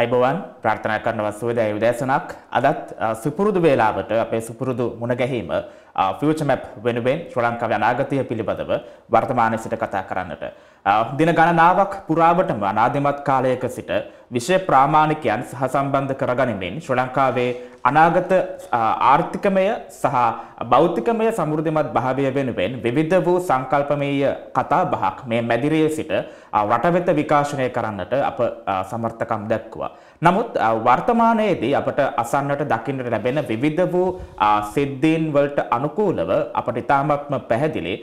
අයිබවන් ප්‍රාර්ථනා කරනවා සුවද යුදේශනක් අදත් සුපුරුදු වේලාවට අපේ සුපුරුදු මුණගැහීම ෆියච මැප් වෙනුවෙන් ශ්‍රලංකාව අනාගතය පිළිබඳව වර්තමානය සිට කතා කරන්නට. දින ගණනාවක් පුරාවටම අනාධමත් කාලයක සිට විශෂය ප්‍රාමාණිකයන් සහසම්බන්ධ කරගනිමින් ශ්‍රලංකාවේ අනාගත ආර්ථිකමය සහ බෞද්ධිකමය සමෘද්ධිමත් භාවය වෙනුවෙන් විවිධ වූ සංකල්පමේය කතා බහක් මේ මැදිරියේ සිට රටවෙත විකාශනය කරන්නට අප සමර්ථකම් දැක්වුවා. නමුත් වර්තමානයේදී අපට අසන්නට දකින්නට ලැබෙන විවිධ වූ සිද්ධීන් වලට අනුකූලව අපට ඉතාමත්ම පැහැදිලි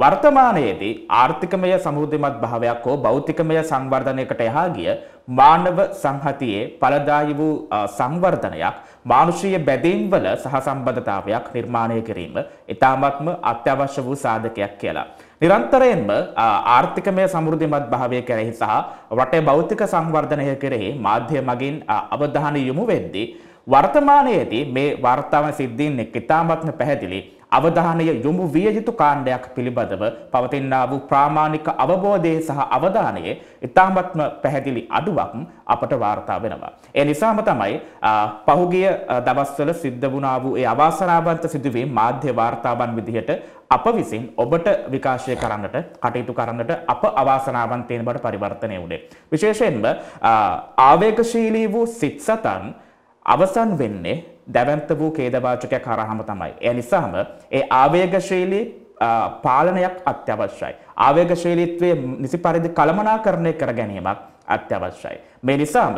වර්තමානයේදී ආර්ථිකමය සමෘද්ධිමත් භාවයක් හෝ භෞතිකමය සංවර්ධනයකට එහා ගිය මානව සංහතියේ ඵලදායි වූ සංවර්ධනයක් මානුෂීය බැඳීම් වල සහසම්බන්ධතාවයක් නිර්මාණය කිරීම ඉතාමත්ම අත්‍යවශ්‍ය වූ සාධකයක් කියලා. නිරන්තරයෙන්ම ආර්ථිකමය සමෘද්ධිමත් භාවය කෙරෙහි සහ රටේ භෞතික සංවර්ධනය කෙරෙහි මාධ්‍ය මගින් අවධානය යොමු වෙද්දී වර්තමානයේදී මේ වාර්තාව සිද්ධීන් එක් ඉතාමත්ම පැහැදිලි අවධානය යොමු විය යුතු කාණ්ඩයක් පිළිබඳව පවතිනා වූ ප්‍රාමාණික අවබෝධය සහ අවධානයේ ඉතාමත්ම පැහැදිලි අඩුවක් අපට වාර්තා වෙනවා. ඒ නිසාම තමයි පහුගිය දවස්වල සිද්ධ වුණා වූ ඒ අවාසනාවන්ත සිදුවීම් මාධ්‍ය වාර්තාවන් විදිහට අප විසින් ඔබට විකාශය කරන්නට කටයුතු කරන්නට අප අවාසනාවන්තයෙන් බවට පරිවර්තනය වුණේ. විශේෂයෙන්ම ආවේගශීලී වූ සිත් සතන් අවසන් වෙන්නේ දැවන්ත වූ ඛේදවාචකයක් හරහම තමයි. ඒ නිසාම ඒ ආවේගශීලී පාලනයක් අත්‍යවශ්‍යයි. ආවේගශීලීත්වයේ නිසි පරිදි කළමනාකරණය කර ගැනීමක් අත්‍යවශ්‍යයි. මේ නිසාම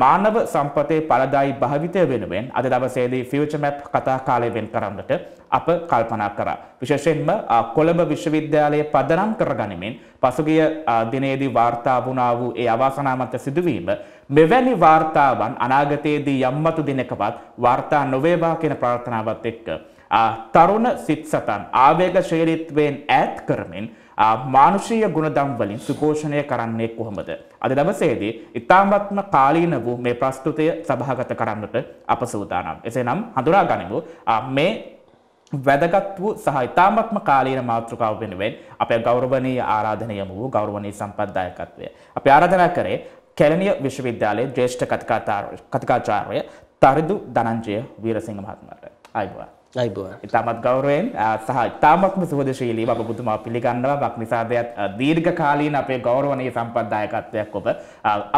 මානව සම්පතේ පළදායි භාවිතය වෙනුවෙන් අද දවසේදී ෆියුචර් මැප් කතා කාලය වෙන් කරන්නට අප කල්පනා කරා. විශේෂයෙන්ම කොළඹ විශ්වවිද්‍යාලයේ පදනම් කරගනිමින් පසුගිය දිනේදී වාර්තා වුණා වූ ඒ අවාසනාවන්ත සිදුවීම මෙවැනි වාර්තාවන් අනාගතයේදී යම්මතු දිනකවත් වාර්තා නොවේවා කියන ප්‍රාර්ථනාවත් එක්ක තරුණ සිත් සතන් ආවේගශීලීත්වයෙන් ඈත් කරමින් මානුෂීය ගුණදම් වලින් සුපෝෂණය කරන්නේ කොහොමද? අද දවසේදී ඉතාමත්ම කාලීන වූ මේ ප්‍රස්තුතය සභාගත කරන්නට අප සූදානම්. එසේනම් හඳුනා ගනිමු මේ වැදගත් වූ සහ ඉතාමත්ම කාලීන මාතෘකාව වෙනුවෙන් අපේ ගෞරවනීය ආරාධනය යමු වූ ගෞරවනීය සම්පත් දායකත්වය. අපි ආරාධනා කරේ කැලණිය විශ්වවිද්‍යාලයේ ජ්‍යෙෂ්ඨ කතිකාචාර්ය තරිදු ධනංජය වීරසිංහ මහත්මයාට. ආයිබෝවන්. ඉතාමත් ගෞරයෙන් සහ ඉතාමත්ම සුවදශීලී අප පුතුමා පිළිගන්නවා බක් නිසාදයත් දීර්ඝ කාලීන අපේ ගෞරවනය සම්පද්දායකත්වයක් ඔබ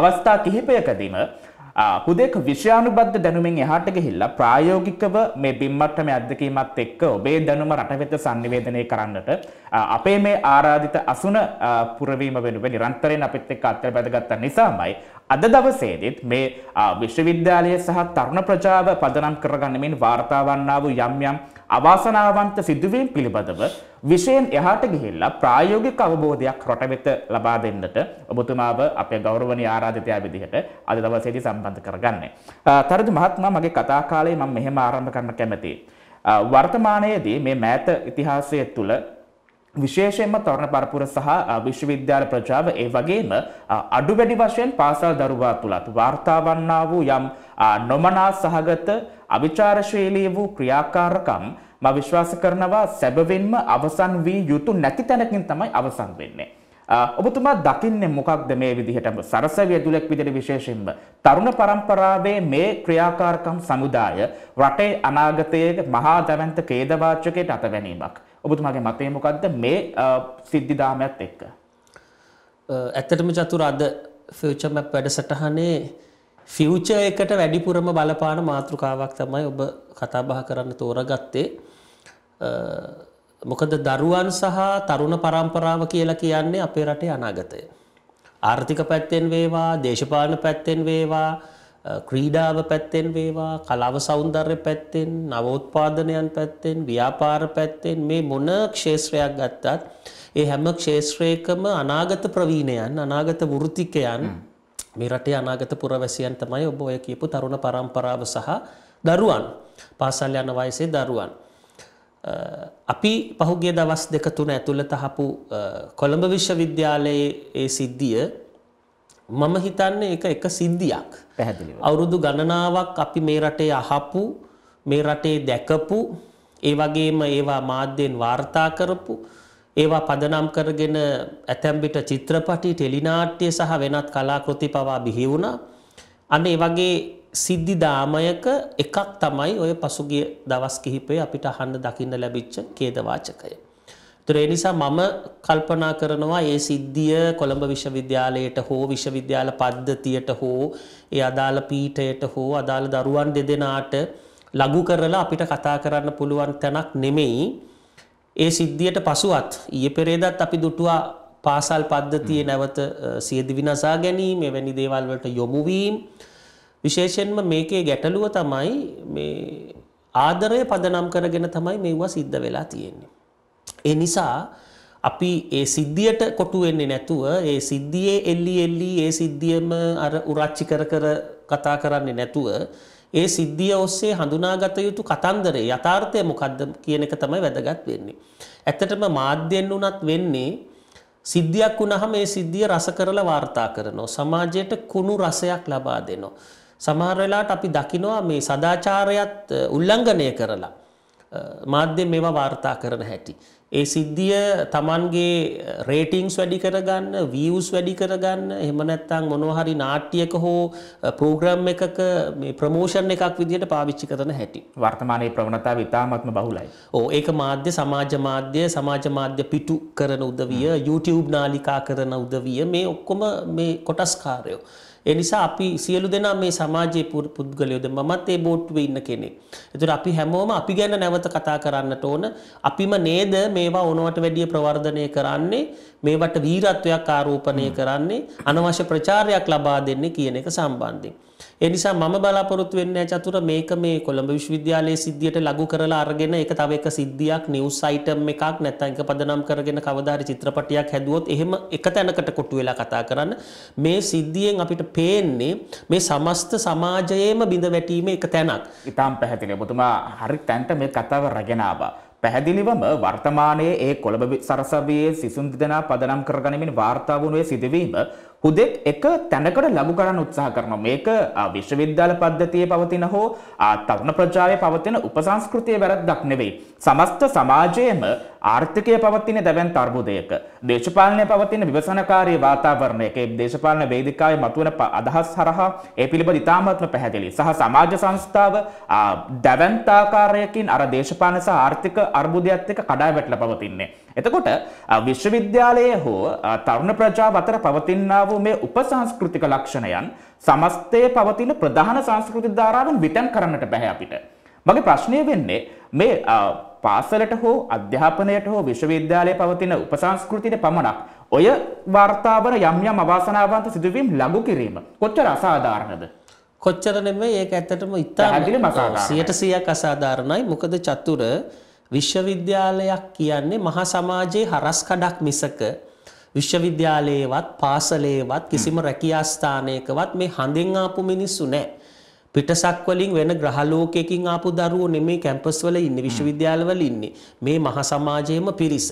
අවස්ථා කිහිපයකදීම හුදෙක් විශ්‍යානුබද්ධ දැනුමින් එහාට ගිහිල්ලා ප්‍රායෝගිකව මේ බිම්මට්ටමේ අත්දැකීමත් එක්ක ඔබේ දැනුම රටවෙත sannivedanaya කරන්නට අපේ මේ ආරාධිත අසුන පුරවීම වෙනුවෙන් නිරන්තරයෙන් අපිත් එක්ක අත්‍යවශ්‍ය බැඳගත්ත නිසාමයි අද දවසේදීත් මේ විශ්වවිද්‍යාලය සහ තරුණ ප්‍රජාව පදනම් කරගන්නමින් වාර්තා වන්නා වූ යම් යම් අවාසනාවන්ත සිදුවීම් පිළිබඳව විශයෙන් එහාට ගිහිල්ලා ප්‍රායෝගික අවබෝධයක් රට වෙත ලබා දෙන්නට ඔබතුමාව අපේ ගෞරවනීය ආරාධිතයා විදිහට අද දවසේදී සම්බන්ධ කරගන්නේ. තරුද මහත්මයා මගේ කතා කාලේ මම මෙහෙම ආරම්භ කරන්න කැමතියි. වර්තමානයේදී මේ මෑත ඉතිහාසය තුළ විශේෂයෙන්ම තරුණ පරපුර සහ විශ්වවිද්‍යාල ප්‍රජාව ඒ වගේම අඩු වැඩි වශයෙන් පාසල් දරුවා තුළ අපි වාර්තා වන්නා වූ යම් නොමනා සහගත අවිචාරශීලී වූ ක්‍රියාකාරකම් මම විශ්වාස කරනවා සැබවින්ම අවසන් වී යුතු නැති තැනකින් තමයි අවසන් වෙන්නේ. ඔබතුමා දකින්නේ මොකක්ද මේ විදිහටම සරසවි ඇතුළෙක් විදිහට විශේෂයෙන්ම තරුණ පරම්පරාවේ මේ ක්‍රියාකාරකම් සමුදාය රටේ අනාගතයේ මහා දැවැන්ත ඛේදවාචකයට අතවැනීමක්. ඔබතුමාගේ මතය මොකක්ද මේ සිද්ධිදාමයක්ත් එක්ක. ඇත්තටම චතුර අද ෆියචමැප් වැඩසටහනේ ෆිවච එකට වැඩිපුරම බලපාන මාතෘකාවක් තමයි ඔබ කතාබහ කරන්න තෝරගත්තේ මොකද දරුවන් සහ තරුණ පරම්පරාව කියලා කියන්නේ අපේ රටේ අනාගතය. ආර්ථික පැත්තෙන් වේවා දේශපාලන පැත්තෙන් වේවා ක්‍රීඩාව පැත්තෙන් වේවා කලාව සෞන්දර්ය පැත්තෙන් නවෝත්පාදනයන් පැත්තෙන් ව්‍යාපාර පැත්තෙන් මේ මොන ක්ෂේත්‍රයක් ගත්තත් ඒ හැම ක්ෂේත්‍රයකම අනාගත ප්‍රවීණයන් අනාගත වෘතිකයන් මේ රටේ අනාගත පුරවැසියන් තමයි ඔබ ඔය කියපු තරුණ පරම්පරාව සහ දරුවන් පාසල් යන වයසේ දරුවන් අපි පහුගිය දවස් දෙක තුන ඇතුළත හපු කොළඹ විශ්වවිද්‍යාලයේ ඒ සිද්ධිය මම හිතන්නේ එක එක සිද්ධියක් පැහැදිලි අවුරුදු ගණනාවක් අපි මේ රටේ අහපු මේ රටේ දැකපු ඒ වගේම ඒවා මාධ්‍යයෙන් වාර්තා කරපු ඒවා පදනම් කරගෙන ඇතැම්බිට චිත්‍රපටි ටෙලිනාට්‍ය සහ වෙනත් කලාකෘති පවා බිහි වුණා අන්න ඒ වගේ සිද්ධි දාමයක එකක් තමයි ඔය පසුගිය දවස් කිහිපේ අපිට අහන්න දකින්න ලැබිච්ච කේදවාචකය ඒ නිසා මම කල්පනා කරනවා ඒ සිද්ධිය කොළඹ විශ්වවිද්‍යාලයට හෝ විශ්වවිද්‍යාල පද්ධතියට හෝ ඒ අදාළ පීඨයට හෝ අදාළ දරුවන් දෙදෙනාට ලඝු කරලා අපිට කතා කරන්න පුළුවන් තැනක් නෙමෙයි. ඒ සිද්ධියට පසුවත් ඊයේ පෙරේදත් අපි දුටුවා පාසල් පද්ධතියේ නැවත සියදි විනාසා ගැනීම එවැනි දේවල් වලට යොමු වීම විශේෂයෙන්ම මේකේ ගැටලුව තමයි මේ ආදරය පදනම් කරගෙන තමයි මේවා සිද්ධ වෙලා තියෙන්නේ ඒ නිසා අපි ඒ සිද්ධියට කොටු වෙන්නේ නැතුව ඒ සිද්ධියේ එල්ලි එල්ලි ඒ සිද්ධියම අර උරච්චි කර කර කතා කරන්නේ නැතුව ඒ සිද්ධිය ඔස්සේ හඳුනාගත යුතු කතන්දරේ යථාර්ථය මොකද්ද කියන එක තමයි වැදගත් වෙන්නේ. ඇත්තටම මාධ්‍යෙන් උනත් වෙන්නේ සිද්ධියක් වුණාම ඒ සිද්ධිය රස කරලා වාර්තා කරනවා. සමාජයට කුණු රසයක් ලබා දෙනවා. සමහර වෙලාවට අපි දකිනවා මේ සදාචාරයත් උල්ලංඝනය කරලා මාධ්‍ය මේවා වාර්තා කරන හැටි. ඒ සිද්ධිය තමන්ගේ රේටිංස් වැඩි කරගන්න වීවස් වැඩි කරගන්න එහෙම නැත්නම් මොනවහරි නාට්‍යයක හෝ ප්‍රෝග්‍රම් එකක මේ ප්‍රමෝෂන් එකක් විදිහට පාවිච්චි කරන හැටි වර්තමානයේ ප්‍රවණතාව ඉතාමත්ම බහුලයි. ඕ ඒක මාධ්‍ය සමාජ මාධ්‍ය සමාජ මාධ්‍ය පිටු කරන උදවිය YouTube නාලිකා කරන උදවිය මේ ඔක්කොම මේ කොටස්කාරයෝ. ඒ නිසා අපි සියලු දෙනා මේ සමාජයේ පුද්ගලයෝද මමත් ඒ බෝට්ටුවේ ඉන්න කෙනෙක්. ඒතර අපි හැමෝම අපි ගැන නැවත කතා කරන්නට ඕන. අපිම නේද මේවා ඕනවට වැඩිය ප්‍රවර්ධනය කරන්නේ මේවට වීරත්වයක් ආරෝපණය කරන්නේ අනවශ්‍ය ප්‍රචාරයක් ලබා දෙන්නේ කියන එක සම්බන්ධයෙන්. ඒ නිසා මම බලාපොරොත්තු වෙන්නේ චතුර මේක මේ කොළඹ විශ්වවිද්‍යාලයේ සිද්ධියට ලඝු කරලා අරගෙන ඒක තව එක සිද්ධියක් නිවුස් අයිටම් එකක් නැත්නම් එක පදනම් කරගෙන කවදා හරි චිත්‍රපටයක් හැදුවොත් එහෙම එක තැනකට කොටු වෙලා කතා කරන්න මේ සිද්ධියෙන් අපිට පේන්නේ මේ සමස්ත සමාජයේම බිඳ වැටීමේ එක තැනක්. ඊටාම් පැහැදිලි. ඔබතුමා හරි තැනට මේ කතාව රැගෙන ආවා. පැහැදිලිවම වර්තමානයේ ඒ කොළඹ සරසවියේ සිසුන් දෙදෙනා පදනම් කරගනිමින් වාර්තා වුණේ සිදුවීම හුදෙක් එක තැනකට ලබු කරන්න උත්සාහ කරනවා. මේක විශ්වවිද්‍යාල පද්ධතියේ පවතින හෝ තරුණ ප්‍රජාවේ පවතින උපසංස්කෘතියේ වැරද්දක් නෙවෙයි. සමස්ත සමාජයේම ආර්ථිකය පවතින දැවැන් තර්බුදයක. දේශපාලනය පවතින විවසනකාරී වාතාවරණයක දේශපාලන වේදිකාවේ මතුවන අදහස් හරහා ඒ පිළිබඳ ඉතාමත්ම පැහැදිලි. සහ සමාජ සංස්ථාව දැවැන්තාකාරයකින් අර දේශපාලන සහ ආර්ථික අර්බුදයත් එක්ක කඩා වැටලා පවතින්නේ. එතකොට විශ්වවිද්‍යාලයේ හෝ තරුණ ප්‍රජාව අතර පවතිනා වූ මේ උපසංස්කෘතික ලක්ෂණයන් සමස්තයේ පවතින ප්‍රධාන සංස්කෘතික ධාරාවන් විතන් කරන්නට බැහැ අපිට. මගේ ප්‍රශ්නය වෙන්නේ මේ පාසලට හෝ අධ්‍යාපනයට හෝ විශ්වවිද්‍යාලය පවතින උපසංස්කෘතියට පමණක් ඔය වාර්තාවන යම් යම් අවාසනාවන්ත සිදුවීම් ලඟු කිරීම කොච්චර අසාධාරණද කොච්චර නෙමෙයි ඒක ඇත්තටම ඉතාම 100%ක් අසාධාරණයි මොකද චතුර විශ්වවිද්‍යාලයක් කියන්නේ මහා සමාජයේ හරස් කඩක් මිසක විශ්වවිද්‍යාලයේවත් පාසලේවත් කිසිම රැකියා ස්ථානයකවත් මේ හඳෙන් ආපු මිනිස්සු නැහැ පිටසක් වලින් වෙන ග්‍රහ ලෝකයකින් ආපු දරුවෝ නෙමේ කැම්පස් වල ඉන්නේ විශ්වවිද්‍යාල වල ඉන්නේ මේ මහ සමාජයේම පිරිස.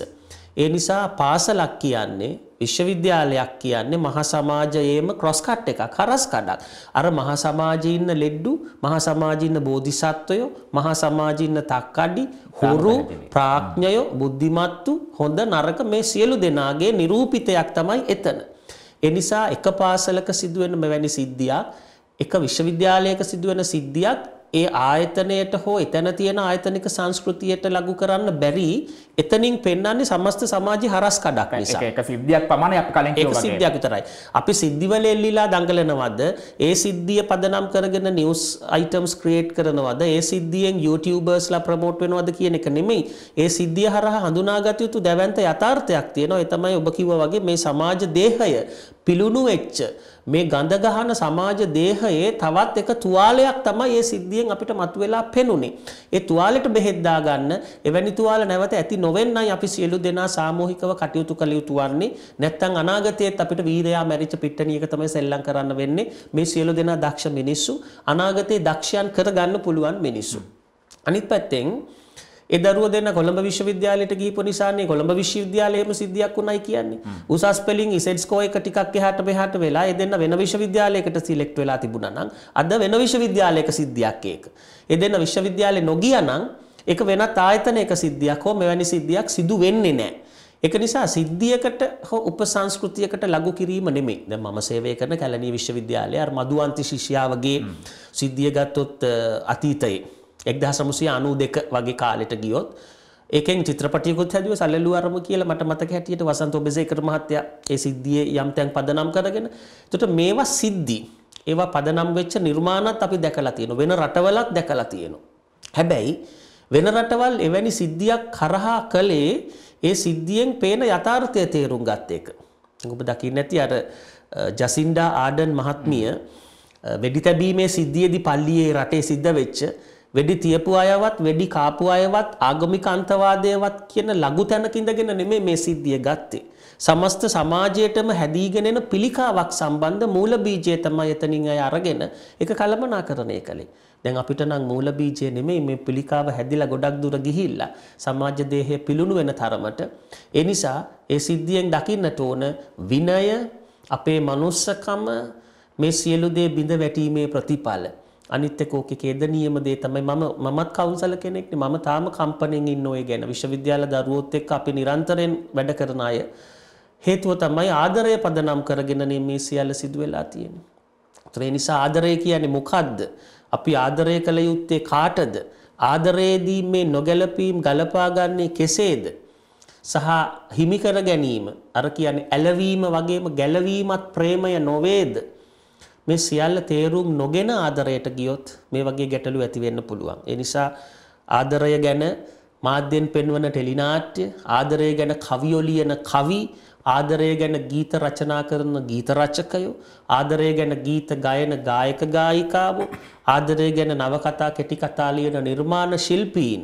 ඒ නිසා පාසලක් කියන්නේ විශ්වවිද්‍යාලයක් කියන්නේ මහ සමාජයේම ක්‍රොස් කට් එකක් හරස් කඩක්. අර මහ සමාජයේ ඉන්න ලෙඩ්ඩු, මහ සමාජයේ ඉන්න බෝධිසත්වයෝ, මහ සමාජයේ ඉන්න තක්කඩි, හුරු, ප්‍රඥයෝ, බුද්ධිමත්තු, හොඳ නරක මේ සියලු දෙනාගේ නිරූපිතයක් තමයි එතන. ඒ නිසා එක පාසලක සිදුවෙන මෙවැනි සිද්ධියක් එක විශ්වවිද්‍යාලයක සිදුවන සිද්ධියක් ඒ ආයතනයට හෝ එතැන තියෙන ආයතනික සංස්කෘතියට ලඟු කරන්න බැරි එතනින් පෙන්වන්නේ සමස්ත සමාජයේ හරස් කඩක් නිසා. ඒක සිද්ධියක් පමණයි අපි කලින් කිව්වා. ඒක සිද්ධියක් විතරයි. අපි සිද්ධිවල එල්ලීලා දඟලනවද? ඒ සිද්ධිය පදනම් කරගෙන නිවුස් අයිටම්ස් ක්‍රියේට් කරනවද? ඒ සිද්ධියෙන් YouTubersලා ප්‍රොමෝට් වෙනවද කියන එක නෙමෙයි. ඒ සිද්ධිය හරහා හඳුනාගත යුතු දැවැන්ත යථාර්ථයක් තියෙනවා. ඒ තමයි ඔබ කිව්වා වගේ මේ සමාජ දේහය පිලුණු වෙච්ච මේ ගඳ ගහන සමාජ දේහයේ තවත් එක තුවාලයක් තමයි මේ සිද්ධියෙන් අපිට මතුවලා පෙනුනේ. ඒ තුවාලෙට බෙහෙත් දාගන්න එවැනි තුවාල නැවත ඇති නොවෙන්නයි අපි සියලු දෙනා සාමූහිකව කටයුතු කළ යුතු වන්නේ. නැත්නම් අනාගතයේත් අපිට වීරයා මැරිච්ච පිට්ටනියක තමයි සෙල්ලම් කරන්න වෙන්නේ. මේ සියලු දෙනා දක්ෂ මිනිස්සු අනාගතයේ දක්ෂයන් කරගන්න පුළුවන් මිනිස්සු. අනිත් පැත්තෙන් ඒ දරුවෝ දෙන්න කොළඹ විශ්වවිද්‍යාලයට ගිහිපු නිසානේ කොළඹ විශ්වවිද්‍යාලයේම සිද්ධියක් වුණයි කියන්නේ. උසස් පෙළින් ඉසෙඩ් ස්කෝ එක ටිකක් එහාට මෙහාට වෙලා ඒ දෙන්න වෙන විශ්වවිද්‍යාලයකට සිලෙක්ට් වෙලා තිබුණා නම් අද වෙන විශ්වවිද්‍යාලයක සිද්ධියක් ඒක. ඒ දෙන්න විශ්වවිද්‍යාලේ නොගියා නම් ඒක වෙනත් ආයතනයක සිද්ධියක් හෝ මෙවැනි සිද්ධියක් සිදු වෙන්නේ නැහැ. ඒක නිසා සිද්ධියකට හෝ උපසංස්කෘතියකට ලඝු කිරීම නෙමෙයි. දැන් මම සේවය කරන කැලණිය විශ්වවිද්‍යාලයේ අර මදුවන්ති ශිෂ්‍යාවගේ සිද්ධිය ගත්තොත් අතීතයේ එක්දහ සමුසය අනූ දෙක වගේ කාලෙට ගියොත් ඒකෙන් චිත්‍රපටියකුත් හැදුව සැලලු අරම කියලා මට මතක හැටියට වසන්ත ඔබසේකර මහත්තයා ඒ සිද්ධියේ යම් තැන් පදනම් කරගෙන එතකොට මේවා සිද්ධි ඒවා පදනම් වෙච්ච නිර්මාණත් අපි දැකලා තියෙනවා වෙන රටවලත් දැකලා තියෙනවා හැබැයි වෙන රටවල් එවැනි සිද්ධියක් කරහා කළේ ඒ සිද්ධියෙන් පේන යථාර්ථය තේරුම් ගත් එක. ඔබ දකින්න ඇති අර ජසින්ඩා ආඩන් මහත්මිය වෙඩි තැබීමේ සිද්ධියේදී පල්ලියේ රටේ සිද්ධ වෙච්ච වෙඩි තියපු අයවත් වෙඩි කාපු අයවත් ආගමික අන්තවාදයවත් කියන ලඝු තැනක ඉඳගෙන නෙමෙයි මේ සිද්ධිය ගත්තේ. සමස්ත සමාජයටම හැදීගෙන එන පිළිකාවක් සම්බන්ධ මූල බීජය තමයි එතනින් අය අරගෙන ඒක කළමනාකරණය කළේ. දැන් අපිට නම් මූල බීජය නෙමෙයි මේ පිළිකාව හැදිලා ගොඩක් දුර ගිහිල්ලා සමාජ දේහය පිලුණු වෙන තරමට ඒ නිසා ඒ සිද්ධියෙන් දකින්නට ඕන විනය අපේ manussකම මේ සියලු දේ බිඳ වැටීමේ ප්‍රතිඵල අනිත් එක ඕකේ කේදනියම දේ තමයි මම මමත් කවුන්සලර් කෙනෙක්නේ මම තාම කම්පණයෙන් ඉන්න ඔය ගැන විශ්වවිද්‍යාල දරුවොත් එක්ක අපි නිරන්තරයෙන් වැඩ කරන අය හේතුව තමයි ආදරය පදනම් කරගෙන මේ සියල්ල සිදු වෙලා තියෙන්නේ. ඒ නිසා ආදරය කියන්නේ මොකද්ද? අපි ආදරය කළ යුත්තේ කාටද? ආදරයේදී මේ නොගැලපීම් ගලපා ගන්නේ කෙසේද? සහ හිමි කර ගැනීම අර කියන්නේ ඇලවීම වගේම ගැලවීමත් ප්‍රේමය නොවේද? මේ සියල්ල තේරුම් නොගෙන ආදරයට ගියොත් මේ වගේ ගැටලු ඇති වෙන්න පුළුවන්. ඒ නිසා ආදරය ගැන මාධ්‍යෙන් පෙන්වන ටෙලිනාට්‍ය, ආදරය ගැන කවියෝ ලියන කවි, ආදරය ගැන ගීත රචනා කරන ගීත රචකයෝ, ආදරය ගැන ගීත ගයන ගායක ගායිකාවෝ, ආදරය ගැන නවකතා කෙටි කතා ලියන නිර්මාණ ශිල්පීන්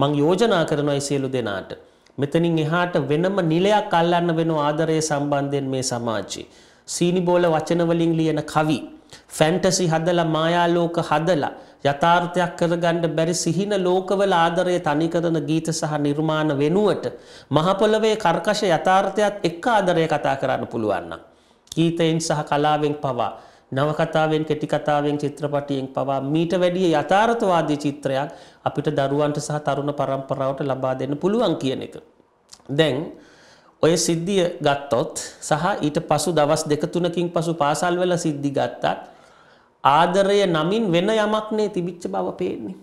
මං යෝජනා කරනවා ඒ සියලු දෙනාට මෙතනින් එහාට වෙනම නිලයක් අල්ලන්න වෙන ආදරය සම්බන්ධයෙන් මේ සමාජයේ සීනිබෝල වචන වලින් ලියන කවි ෆැන්ටසි හදලා මායාලෝක හදලා යථාර්ථයක් කරගන්න බැරි සිහින ලෝකවල ආදරය තනි කරන ගීත සහ නිර්මාණ වෙනුවට මහපොළවේ කර්කශ යථාර්ථයත් එක්ක ආදරය කතා කරන්න පුළුවන් නම් ගීතයෙන් සහ කලාවෙන් පවා නවකතාවෙන් කෙටි කතාවෙන් චිත්‍රපටියෙන් පවා මීට වැඩිය යථාර්ථවාදී චිත්‍රයක් අපිට දරුවන්ට සහ තරුණ පරම්පරාවට ලබා දෙන්න පුළුවන් කියන එක. දැන් ඔය සිද්ධිය ගත්තොත් සහ ඊට පසු දවස් දෙක තුනකින් පසු පාසල් වල සිද්ධි ගත්තත් ආදරය නමින් වෙන යමක් නේ තිබිච්ච බව පේන්නේ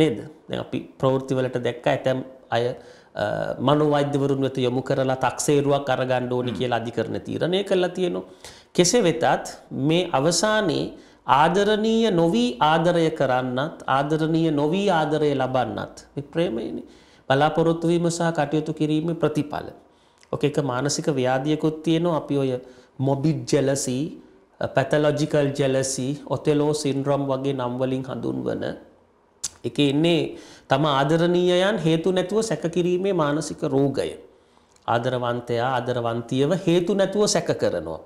නේද දැන් අපි ප්‍රවෘත්ති වලට දැක්ක ඇතම් අය මනෝවෛද්‍යවරුන් වෙත යොමු කරලා තක්සේරුවක් අරගන්න ඕනි කියලා අධිකරණ තීරණය කළා තියෙනවා කෙසේ වෙතත් මේ අවසානයේ ආදරණීය නොවී ආදරය කරන්නත් ආදරණීය නොවී ආදරය ලබන්නත් මේ ප්‍රේමයනේ බලාපොරොත්තු වීම සහ කටයුතු කිරීමේ ප්‍රතිඵල ඔක එක මානසික ව්‍යාධියකුත් තියෙනවා අපි ඔය මොබිඩ් ජෙලසි පැතලොජිකල් ජෙලසි ඔතෙලෝ සින්ඩ්‍රොම් වගේ නම්වලින් හඳුන්වන එක එන්නේ තම ආදරණීයයන් හේතු නැතුව සැකකිරීමේ මානසික රෝගය ආදරවන්තයා ආදරවන්තියව හේතු නැතුව සැක කරනවා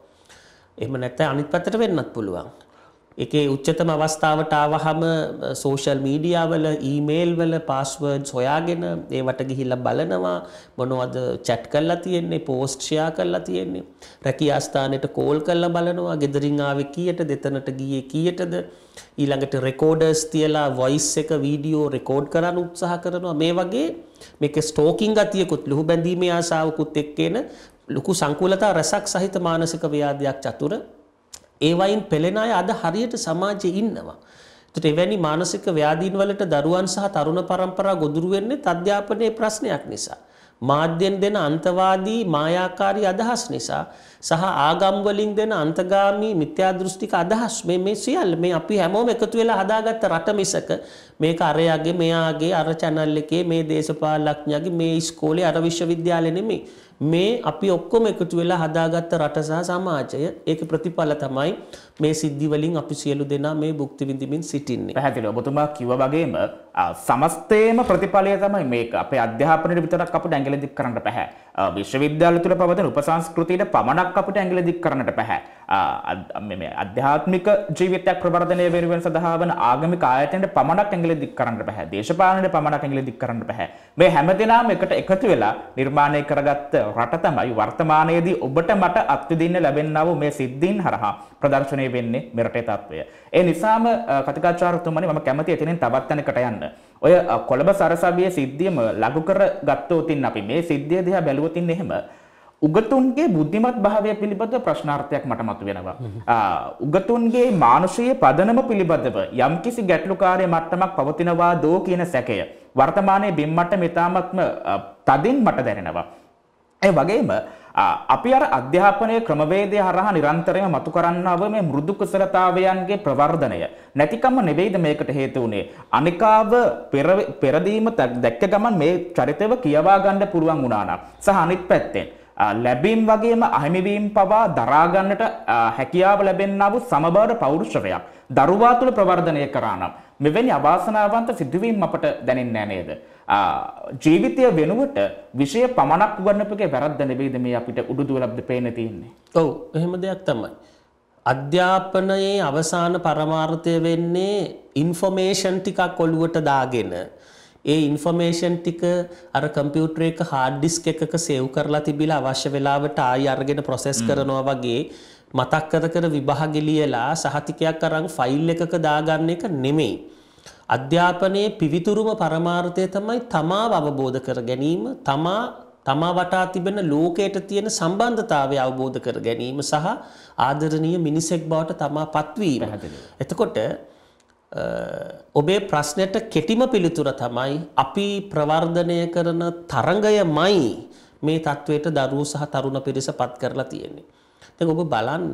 එහෙම නැත්නම් අනිත් පැත්තට වෙන්නත් පුළුවන් එකේ උච්චතම අවස්ථාවට ආවහම සෝෂල් මීඩියා වල ඊමේල් වල පාස්වර්ඩ්ස් හොයාගෙන ඒවට ගිහිල්ලා බලනවා මොනවද chat කරලා තියෙන්නේ post share කරලා තියෙන්නේ රැකියා ස්ථානෙට call කරලා බලනවා ගෙදරින් ආවේ කීයට දෙතනට ගියේ කීයටද ඊළඟට recorders තියලා voice එක video record කරන්න උත්සාහ කරනවා මේ වගේ මේකේ stalking ගතියකුත් ලුහුබැඳීමේ ආසාවකුත් එක්කේන ලොකු සංකූලතා රසක් සහිත මානසික ව්‍යාධියක් චතුර ඒවයින් පෙළෙන අය අද හරියට සමාජයේ ඉන්නවා. එතකොට එවැනි මානසික ව්‍යාධීන් වලට දරුවන් සහ තරුණ පරම්පරා ගොදුරු වෙන්නේ අධ්‍යාපනයේ ප්‍රශ්නයක් නිසා. මාධ්‍යෙන් දෙන අන්තවාදී මායාකාරී අදහස් නිසා සහ ආගම් වලින් දෙන අන්තගාමී මිත්‍යා දෘෂ්ටික අදහස් මේ මේ සියල්ල මේ අපි හැමෝම එකතු වෙලා හදාගත්ත රට මිසක මේක අරයාගේ මෙයාගේ අර channel එකේ මේ දේශපාලඥයාගේ මේ ඉස්කෝලේ අර විශ්වවිද්‍යාලේ නෙමෙයි මේ අපි ඔක්කොම එකතු වෙලා හදාගත්ත රට සහ සමාජය ඒක ප්‍රතිඵල තමයි මේ සිද්ධි වලින් අපි සියලු දෙනා මේ භුක්ති විඳින්මින් සිටින්නේ පැහැදිලි ඔබතුමා කිව්වා වගේම සමස්තේම ප්‍රතිඵලය තමයි මේක අපේ අධ්‍යාපනයට විතරක් අපිට ඇඟිලි දික් කරන්න බෑ විශ්වවිද්‍යාල තුල පවතින උපසංස්කෘතියට පමණක් ගණනක් අපිට ඇඟිලි දික් කරන්නට පහැ. අධ්‍යාත්මික ජීවිතයක් ප්‍රවර්ධනය වෙනුවෙන් සඳහා වන ආගමික ආයතනයට පමණක් ඇඟිලි දික් කරන්නට පහැ. දේශපාලනයට පමණක් ඇඟිලි දික් කරන්නට පහැ. මේ හැමදේනම එකට එකතු වෙලා නිර්මාණය කරගත්ත රට තමයි වර්තමානයේදී ඔබට මට අත්විඳින්න ලැබෙන්නා වූ මේ සිද්ධීන් හරහා ප්‍රදර්ශනය වෙන්නේ මෙරටේ තත්ත්වය. ඒ නිසාම කතිකාචාර්යතුමනි මම කැමති එතනින් තවත් තැනකට යන්න. ඔය කොළඹ සරසවියේ සිද්ධියම ලඝු කර ගත්තොතින් අපි මේ සිද්ධිය දිහා බැලුවොතින් එහෙම උගතුන්ගේ බුද්ධිමත් භාවය පිළිබඳ ප්‍රශ්නාර්ථයක් මට මතුවෙනවා. උගතුන්ගේ මානුෂීය පදනම පිළිබඳව යම්කිසි ගැටලුකාරී මට්ටමක් පවතිනවා දෝ කියන සැකය වර්තමානයේ බිම් මට්ටම ඉතාමත්ම තදින් මට දැනෙනවා. ඒ වගේම අපි අර අධ්‍යාපනයේ ක්‍රමවේදය හරහා නිරන්තරයෙන්ම මතු කරන්නව මේ මෘදු කුසලතාවයන්ගේ ප්‍රවර්ධනය නැතිකම නෙවෙයිද මේකට හේතු වුනේ අනිකාව පෙරදීම දැක්ක ගමන් මේ චරිතව කියවා ගන්න පුළුවන් වුණා නම් සහ අනිත් පැත්තෙන් ලැබීම් වගේම අහිමිවීම් පවා දරාගන්නට හැකියාව ලැබෙන්නාව සමබර පෞරුෂවයක් දරුවා තුළ ප්‍රවර්ධනය කරානම් මෙවැනි අවාසනාවන්ත සිදුවීම් අපට දැනෙන්නේ නේද ජීවිතය වෙනුවට විෂය පමණක් වන්නපගේ වැරද්ද නෙවෙයිද මේ අපිට උඩුදුව ලබ්ද පේන තියෙන්නේ ඔව් එහෙම දෙයක් තමයි අධ්‍යාපනයේ අවසාන පරමාර්ථය වෙන්නේ ඉන්ෆෝමේෂන් ටිකක් ඔළුවට දාගෙන ඒ ඉන්ෆර්මේෂන් ටික අර කම්පියුටර් එක හાર્ඩ් ඩිස්ක් එකක සේව් කරලා තිබිලා අවශ්‍ය වෙලාවට ආයි අරගෙන ප්‍රොසෙස් කරනවා වගේ මතක්කත කර විභාග ලියලා සහතිකයක් අරන් ෆයිල් එකක දාගන්න එක නෙමෙයි. අධ්‍යාපනයේ පිවිතුරුම පරමාර්ථය තමයි තමාව අවබෝධ කර ගැනීම තමා තමා වටා තිබෙන ලෝකයට තියෙන සම්බන්ධතාවය අවබෝධ කර ගැනීම සහ ආදරණීය මිනිසෙක් බවට තමා පත්වීම. එතකොට ඔබේ ප්‍රශ්නයට කෙටිම පිළිතුර තමයි අපි ප්‍රවර්ධනය කරන තරඟයමයි මේ තත්ත්වයට දරුවෝ සහ තරුණ පිරිස පත් කරලා තියෙන්නේ. දැන් ඔබ බලන්න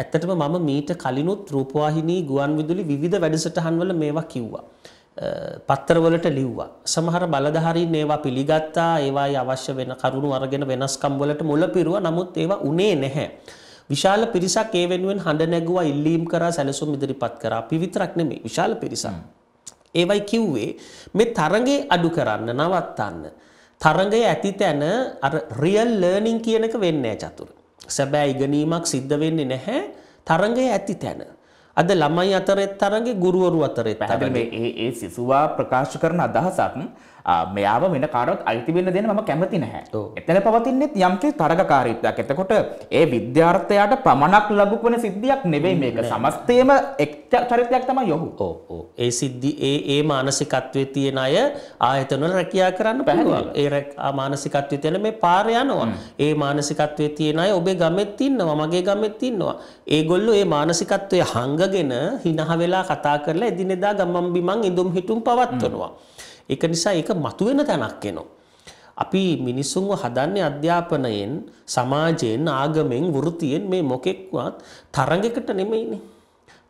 ඇත්තටම මම මීට කලිනුත් රූපවාහිනී ගුවන්විදුලි විවිධ වැඩසටහන්වල මේවා කිව්වා. පත්තරවලට ලිව්වා. සමහර බලධාරීන් ඒවා පිළිගත්තා. ඒවායි අවශ්‍ය වෙන කරුණු අරගෙන වෙනස්කම් වලට මුලපිරුවා. නමුත් ඒවා උනේ නැහැ. විශාල පිරිසක් ඒ වෙනුවෙන් හඬ නැගුවා ඉල්ලීම් කරා සැලසුම් ඉදිරිපත් කරා. අපි විතරක් නෙමෙයි විශාල පිරිසක්. ඒවයි කිව්වේ මේ තරඟේ අඩු කරන්න නවත්තන්න. තරඟය ඇති තැන අර රියල් ලර්නින් කියන එක වෙන්නේ නැහැ චතුර. සැබෑ ඉගෙනීමක් සිද්ධ වෙන්නේ නැහැ තරඟය ඇති තැන. අද ළමයි අතරේ තරඟේ ගුරුවරු අතරේ පැහැදිලි මේ ඒ ඒ සිසුවා ප්‍රකාශ කරන අදහසක් මෙයාව වෙන කාරොත් අයිතිවෙන්න දෙන ම කැමති නැහැ එතන පවතින්නෙත් යම්කි තරගකාරීත්වයක් එතකොට ඒ විද්‍යාර්ථයට පමණක් ලබු වන සිද්ධියක් නෙවෙයි මේක සමස්තයම එක් චරිතයක් තම යොහු ඕ ඒ සිද්ධි ඒ ඒ මානසිකත්වය තියෙන අය ආයතනල රැකයා කරන්න පැහවා ඒ මානසිකත්වය තියෙන මේ පාරයනවා ඒ මානසිකත්වය තියෙන අය ඔබේ ගමෙත් ඉන්නවා මගේ ගමෙත් ඉන්නවා ඒගොල්ලෝ ඒ මානසිකත්වය හංගගෙන හිනහ වෙලා කතා කරලා එදිනෙදා ගමම් බිමන් ඉඳුම් හිටුම් පවත්වනවා. ඒක නිසා ඒක මතුවෙන තැනක් එනවා. අපි මිනිස්සුන්ව හදන්නේ අධ්‍යාපනයෙන්, සමාජයෙන්, ආගමෙන්, වෘත්තියෙන් මේ මොකෙක්වත් තරඟයකට නෙමෙයිනේ.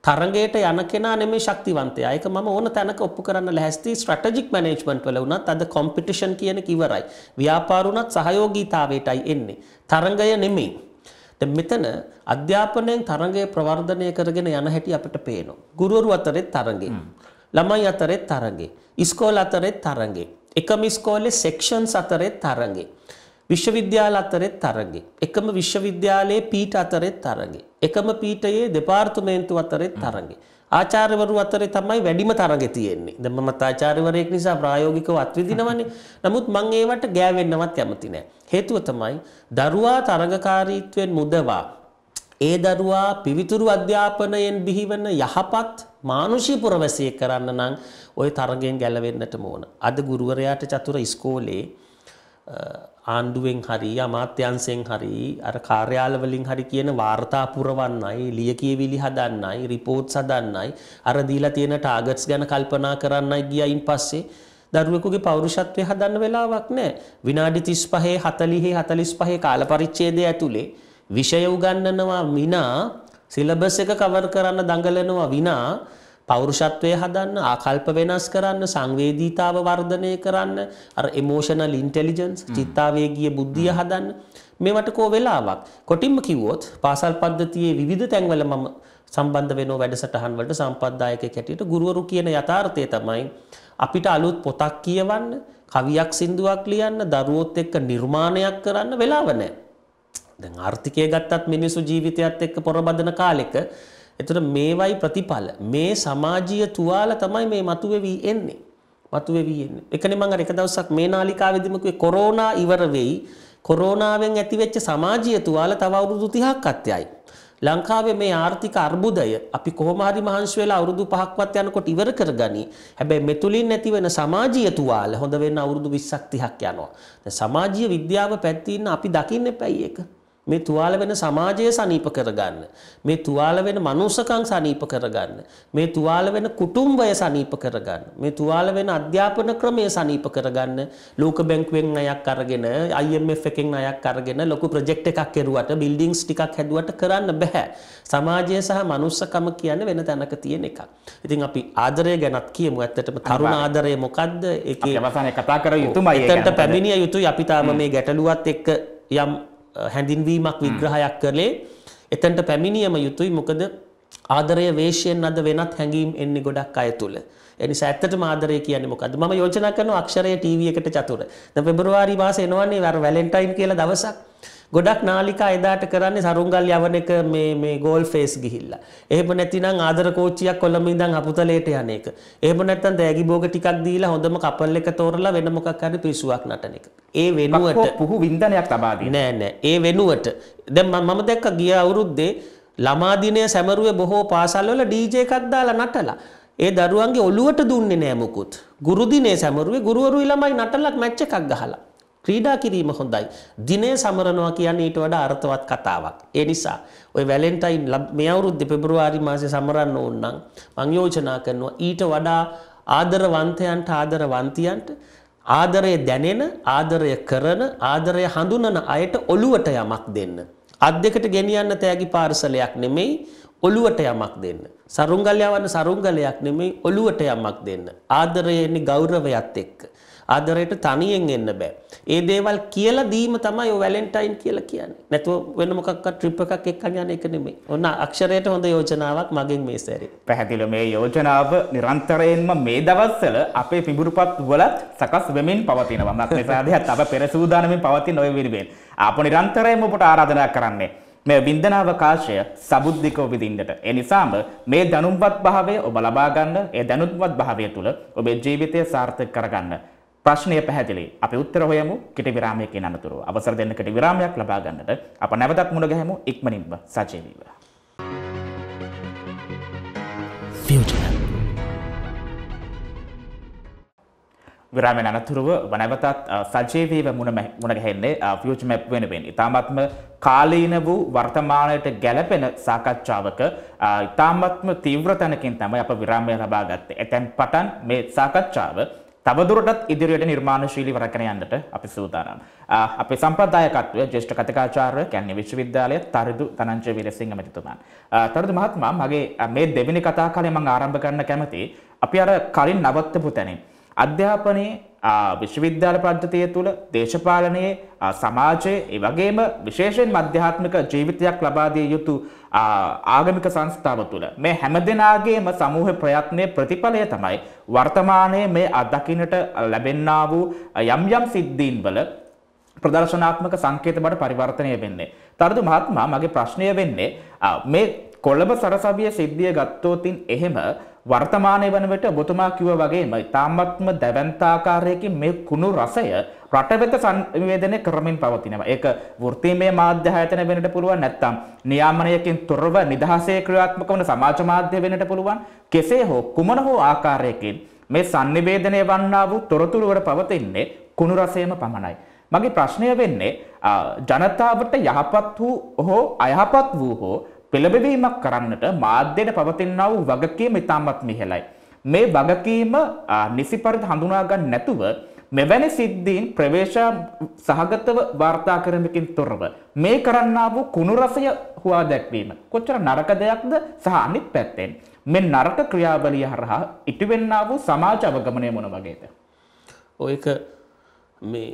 තරඟයට යන කෙනා නෙමෙයි ශක්තිවන්තයා. ඒක මම ඕන තැනක ඔප්පු කරන්න ලැහැස්ති ස්ට්‍රැටජික් මැනේජ්මන්ට් වල වුණත් අද කොම්පිටිෂන් කියන කිවරයි. ව්‍යාපාර වුණත් සහයෝගීතාවයටයි එන්නේ. තරඟය නෙමෙයි. දැන් මෙතන අධ්‍යාපනයෙන් තරඟය ප්‍රවර්ධනය කරගෙන යන හැටි අපිට පේනවා. ගුරුවරු අතරේ තරඟේ. ළමයි අතරෙත් තරඟේ. ඉස්කෝල අතරෙත් තරඟේ. එකම ඉස්කෝලේ සෙක්ෂන්ස් අතරෙත් තරඟේ. විශ්වවිද්‍යාල අතරෙත් තරඟේ. එකම විශ්වවිද්‍යාලයේ පීඨ අතරෙත් තරඟේ. එකම පීඨයේ දෙපාර්තමේන්තු අතරෙත් තරඟේ. ආචාර්යවරු අතරේ තමයි වැඩිම තරඟේ තියෙන්නේ. දැන් මම ආචාර්යවරයෙක් නිසා ප්‍රායෝගිකව අත්විඳිනවනේ. නමුත් මම ඒවට ගෑවෙන්නවත් කැමති නෑ. හේතුව තමයි දරුවා තරඟකාරීත්වයෙන් මුදවා ඒ දරුවා පිවිතුරු අධ්‍යාපනයෙන් බිහිවන යහපත් මානුෂී පුරවැසියෙක් කරන්න නම් ওই තරගයෙන් ගැලවෙන්නටම ඕන. අද ගුරුවරයාට චතුර ඉස්කෝලේ ආණ්ඩුවෙන් හරි අමාත්‍යංශයෙන් හරි අර කාර්යාලවලින් හරි කියන වාර්තා පුරවන්නයි ලියකියවිලි හදන්නයි රිපෝට්ස් හදන්නයි අර දීලා තියෙන ටාගට්ස් ගැන කල්පනා කරන්නයි ගියයින් පස්සේ දරුවෙකුගේ පෞරුෂත්වය හදන්න වෙලාවක් නැහැ විනාඩි 35 40 45 කාල පරිච්ඡේදය ඇතුලේ විෂය උගන්වනවා විනා සිලබස් එක කවර් කරන්න දඟලනවා විනා පෞරුෂත්වය හදන්න ආකල්ප වෙනස් කරන්න සංවේදීතාව වර්ධනය කරන්න අර ඉමෝෂනල් ඉන්ටෙලිජන්ස් චිත්තාවේගීය බුද්ධිය හදන්න මේවට කෝ වෙලාවක් කොටින්ම කිව්වොත් පාසල් පද්ධතියේ විවිධ තැන්වල මම සම්බන්ධ වෙනෝ වැඩසටහන් වලට සම්ප්‍රදායකයෙක් හැටියට ගුරුවරු කියන යථාර්ථය තමයි අපිට අලුත් පොතක් කියවන්න කවියක් සින්දුවක් ලියන්න දරුවොත් එක්ක නිර්මාණයක් කරන්න වෙලාව නැහැ දැන් ආර්ථිකය ගත්තත් මිනිස්සු ජීවිතයත් එක්ක පොරබදන කාලෙක එතකොට මේවයි ප්‍රතිඵල මේ සමාජීය තුවාල තමයි මේ මතුවෙවි එන්නේ මතුවෙවි එන්නේ එකනේ මම අර එක දවසක් මේ නාලිකාවේදීම කිව්වේ කොරෝනා ඉවර වෙයි කොරෝනාවෙන් ඇතිවෙච්ච සමාජීය තුවාල තව අවුරුදු 30ක් අත්‍යයි ලංකාවේ මේ ආර්ථික අර්බුදය අපි කොහොම හරි මහන්සි වෙලා අවුරුදු 5ක්වත් යනකොට ඉවර කරගනි. හැබැයි මෙතුලින් නැතිවෙන සමාජීය තුවාල හොඳ වෙන්න අවුරුදු 20ක් 30ක් යනවා. දැන් සමාජීය විද්‍යාව පැත්තේ ඉන්න අපි දකින්නේ පැයි එක. මේ තුවාල වෙන සමාජය සනීප කරගන්න. මේ තුවාල වෙන මනුස්සකම් සනීප කරගන්න. මේ තුවාල වෙන කුටුම්බය සනීප කරගන්න. මේ තුවාල වෙන අධ්‍යාපන ක්‍රමය සනීප කරගන්න. ලෝක බැංකුවෙන් අයක් අරගෙන IMF එකෙන් අයක් අරගෙන ලොකු ප්‍රොජෙක්ට් එකක් කෙරුවට බිල්ඩින්ග්ස් ටිකක් හැදුවට කරන්න බෑ. සමාජය සහ මනුස්සකම කියන්නේ වෙන තැනක තියෙන එකක්. ඉතින් අපි ආදරය ගැනත් කියමු. ඇත්තටම තරුණ ආදරය මොකද්ද? ඒකේ අවසානයේ කතා කර යුතුමයි. එතනට පැමිණිය යුතුයි අපි තාම මේ ගැටලුවත් එක්ක යම් හැඳින්වීමක් විග්‍රහයක් කරලේ එතැන්ට පැමිණියම යුතුයි මොකද ආදරය වේශයෙන් අද වෙනත් හැඟීම් එන්නේ ගොඩක් අය තුළ. එනිසා ඇත්තටම ආදරය කියන්නේ මොකද්ද? මම යෝජනා කරනවා අක්ෂරය ටීවී එකට චතුර. දැන් පෙබරවාරි මාසේ එනවනේ අර වැලෙන්ටයින් කියලා දවසක්. ගොඩක් නාලිකා එදාට කරන්නේ සරුංගල් යවන එක මේ මේ ගෝල් ෆේස් ගිහිල්ලා. එහෙම නැතිනම් ආදර කෝච්චියක් කොළඹ ඉඳන් අපුතලයට යන එක. එහෙම නැත්නම් දෑගි භෝග ටිකක් දීලා හොඳම කපල් එක තෝරලා වෙන මොකක් හරි පිස්සුවක් නටන එක. ඒ වෙනුවට පුහු වින්දනයක් ලබා දෙන්නේ නෑ නෑ. ඒ වෙනුවට දැන් මම දැක්ක ගිය අවුරුද්දේ ළමා දිනය සැමරුවේ බොහෝ පාසල්වල ඩීජේ එකක් දාලා නටලා ඒ දරුවන්ගේ ඔළුවට දුන්නේ නෑ මුකුත්. ගුරු දිනේ සැමරුවේ ගුරුවරුයි ළමයි නටලක් මැච් එකක් ගහලා ක්‍රීඩා කිරීම හොඳයි. දිනේ සමරනවා කියන්නේ ඊට වඩා අර්ථවත් කතාවක්. ඒ නිසා ඔය වැලෙන්ටයින් මේ අවුරුද්දේ පෙබරවාරි මාසේ සමරන්න ඕන නම් මම යෝජනා කරනවා ඊට වඩා ආදරවන්තයන්ට ආදරවන්තියන්ට ආදරය දැනෙන ආදරය කරන ආදරය හඳුනන අයට ඔළුවට යමක් දෙන්න. අත් දෙකට ගෙනියන්න තෑගි පාර්සලයක් නෙමෙයි ඔළුවට යමක් දෙන්න. සරුංගල් යවන්න සරුංගලයක් නෙමෙයි ඔළුවට යමක් දෙන්න. ආදරය එන්නේ ගෞරවයත් එක්ක. ආදරයට තනියෙන් එන්න බෑ. ඒ දේවල් කියලා දීම තමයි ඔය වැලන්ටයින් කියලා කියන්නේ. නැතුව වෙන මොකක්වත් ට්‍රිප් එකක් එක්කන් යන එක නෙමෙයි. ඔන්න අක්ෂරයට හොඳ යෝජනාවක් මගෙන් මේ සැරේ. පැහැදිලි මේ යෝජනාව නිරන්තරයෙන්ම මේ දවස්වල අපේ පිඹුරුපත් වලත් සකස් වෙමින් පවතිනවා. මක් නිසාදත් අප පෙර සූදානමින් පවතින ඔය විරිවෙන්. අප නිරන්තරයෙන්ම ඔබට ආරාධනා කරන්නේ මේ බින්දනාවකාශය සබුද්ධිකව විඳින්නට. ඒ නිසාම මේ දැනුම්වත් භාවය ඔබ ලබා ගන්න, ඒ දැනුම්වත් භාවය තුළ ඔබේ ජීවිතය සාර්ථක කරගන්න. ප්‍රශ්නය පැහැදිලි. අපි උත්තර හොයමු කෙටි විරාමයකින් අනතුරුව. අවසර දෙන්න කෙටි විරාමයක් ලබා ගන්නට අප නැවතත් මුණ ගැහෙමු ඉක්මනින්ම සජීවීව. Future විරාමෙන් අනතුරුව වනවතත් සජීවීව මුණ ගැහෙන්නේ ෆියුචර් මැප් වෙනුවෙන්. ඉතාමත්ම කාලීන වූ වර්තමානයට ගැලපෙන සාකච්ඡාවක ඉතාමත්ම තීව්‍ර තැනකින් තමයි අප විරාමය ලබා ගත්තේ. එතෙන් පටන් මේ සාකච්ඡාව තවදුරටත් ඉදිරියට නිර්මාණශීලී වරකන යන්නට අපි සූදානම්. අපේ සම්ප්‍රදායකත්වය ජ්‍යෙෂ්ඨ කතිකාචාර්ය කැන්නේ විශ්වවිද්‍යාලයේ තරිදු තනංජය වීරසිංහ මැතිතුමන්. තරිදු මහත්මයා මගේ මේ දෙවෙනි කතා කාලේ මම ආරම්භ කරන්න කැමතියි. අපි අර කලින් නවත්තපු තැනින් අධ්‍යාපනයේ විශ්වවිද්‍යාල පද්ධතිය තුළ දේශපාලනයේ සමාජයේ ඒ වගේම විශේෂයෙන් මධ්‍යාත්මික ජීවිතයක් ලබා දිය යුතු ආගමික සංස්ථාව තුළ මේ හැම දෙනාගේම සමූහ ප්‍රයත්නයේ ප්‍රතිඵලය තමයි වර්තමානයේ මේ අත්දකින්නට ලැබෙන්නා වූ යම් යම් සිද්ධීන්වල ප්‍රදර්ශනාත්මක සංකේත බවට පරිවර්තනය වෙන්නේ. තරදු මහත්මයා මගේ ප්‍රශ්නය වෙන්නේ මේ කොළඹ සරසවියේ සිද්ධිය ගත්තොතින් එහෙම වර්තමානය වන විට ඔබතුමා කිව්වා වගේම ඉතාමත්ම දැවැන්තාකාරයකින් මේ කුණු රසය රට වෙත සංවේදනය කරමින් පවතිනවා. ඒක වෘත්තීමය මාධ්‍ය ආයතන වෙන්නට පුළුවන් නැත්නම් නියාමනයකින් තොරව නිදහසේ ක්‍රියාත්මක වන සමාජ මාධ්‍ය වෙන්නට පුළුවන්. කෙසේ හෝ කුමන හෝ ආකාරයකින් මේ sannivedanaya වන්නා වූ තොරතුරු වල පවතින්නේ කුණු රසයම පමණයි. මගේ ප්‍රශ්නය වෙන්නේ ජනතාවට යහපත් වූ හෝ අයහපත් වූ හෝ පෙළඹවීමක් කරන්නට මාධ්‍යයට පවතිනා වූ වගකීම ඉතාමත් මිහලයි. මේ වගකීම නිසි පරිදි හඳුනා ගන්න නැතුව මෙවැනි සිද්ධීන් ප්‍රවේශ සහගතව වාර්තා කිරීමකින් තොරව මේ කරන්නා වූ කුණු රසය හුවා දැක්වීම කොච්චර නරක දෙයක්ද සහ අනිත් පැත්තෙන් මේ නරක ක්‍රියාවලිය හරහා ඉටුවෙන්නා වූ සමාජ අවගමනය මොන වගේද? ඔයක මේ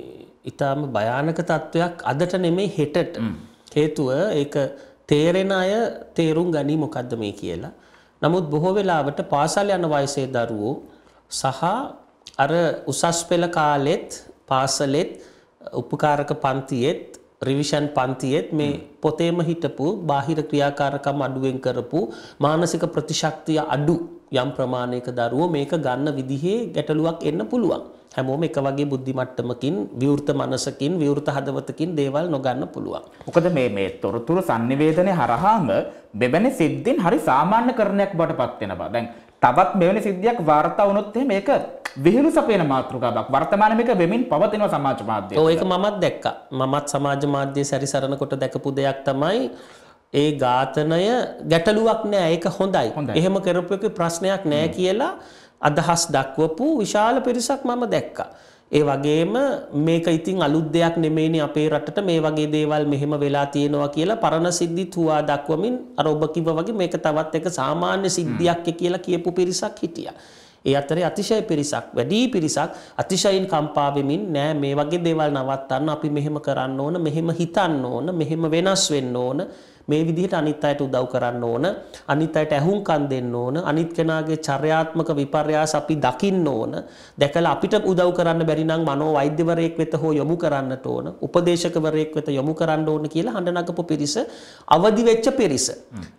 ඊටාම භයානක තත්වයක් අදට නෙමෙයි හෙටට හේතුව ඒක තේරෙන අය තේරුම් ගනී මොකද්ද මේ කියලා. නමුත් බොහෝ වෙලාවට පාසල් යන වයසේ දරුවෝ සහ අර උසස් පෙළ කාලෙත් පාසලෙත් උපකාරක පන්තියෙත් රිවිෂන් පන්තියෙත් මේ පොතේම හිටපු බාහිර ක්‍රියාකාරකම් අඩුවෙන් කරපු මානසික ප්‍රතිශක්තිය අඩු යම් ප්‍රමාණයක දරුවෝ මේක ගන්න විදිහේ ගැටලුවක් එන්න පුළුවන්. හැමෝම එක වගේ බුද්ධි මට්ටමකින් විවෘත මනසකින් විවෘත හදවතකින් දේවල් නොගන්න පුළුවන්. මොකද මේ මේ තොරතුරු sannivedanaye හරහාම බෙබැනි සිද්දින් හරි සාමාන්‍ය කරණයක් බවට පත් වෙනවා. දැන් තවත් මෙවැනි සිද්ධියක් වාර්තා වුණොත් එහෙම ඒක විහිළු සපයන මාතෘකාවක් වර්තමාන මේක වෙමින් පවතිනවා සමාජ මාධ්‍ය. ඔව් ඒක මමත් දැක්කා. මමත් සමාජ මාධ්‍ය සැරිසරන කොට දැකපු දෙයක් තමයි ඒ ඝාතනය ගැටලුවක් නෑ ඒක හොඳයි. එහෙම කරපු එක ප්‍රශ්නයක් නෑ කියලා අදහස් දක්වපු විශාල පිරිසක් මම දැක්කා. ඒ වගේම මේක ඉතින් අලුත් දෙයක් නෙමෙයිනේ අපේ රටට මේ වගේ දේවල් මෙහෙම වෙලා තියෙනවා කියලා පරණ සිද්ධි තුවා දක්වමින් අර ඔබ කිව්වා වගේ මේක තවත් එක සාමාන්‍ය සිද්ධියක් කියලා කියපු පිරිසක් හිටියා. ඒ අතරේ අතිශය පිරිසක් වැඩි පිරිසක් අතිශයින් කම්පා වෙමින් නෑ මේ වගේ දේවල් නවත්තන්න අපි මෙහෙම කරන්න ඕන මෙහෙම හිතන්න ඕන මෙහෙම වෙනස් වෙන්න ඕන මේ විදිහට අනිත් අයට උදව් කරන්න ඕන අනිත් අයට ඇහුම්කන් දෙන්න ඕන අනිත් කෙනාගේ චර්යාත්මක විපර්යාස අපි දකින්න ඕන දැකලා අපිට උදව් කරන්න බැරි නම් මනෝ වෛද්‍යවරයෙක් වෙත හෝ යොමු කරන්නට ඕන උපදේශකවරයෙක් වෙත යොමු කරන්න ඕන කියලා හඬ නගපු පිරිස අවදි වෙච්ච පිරිස.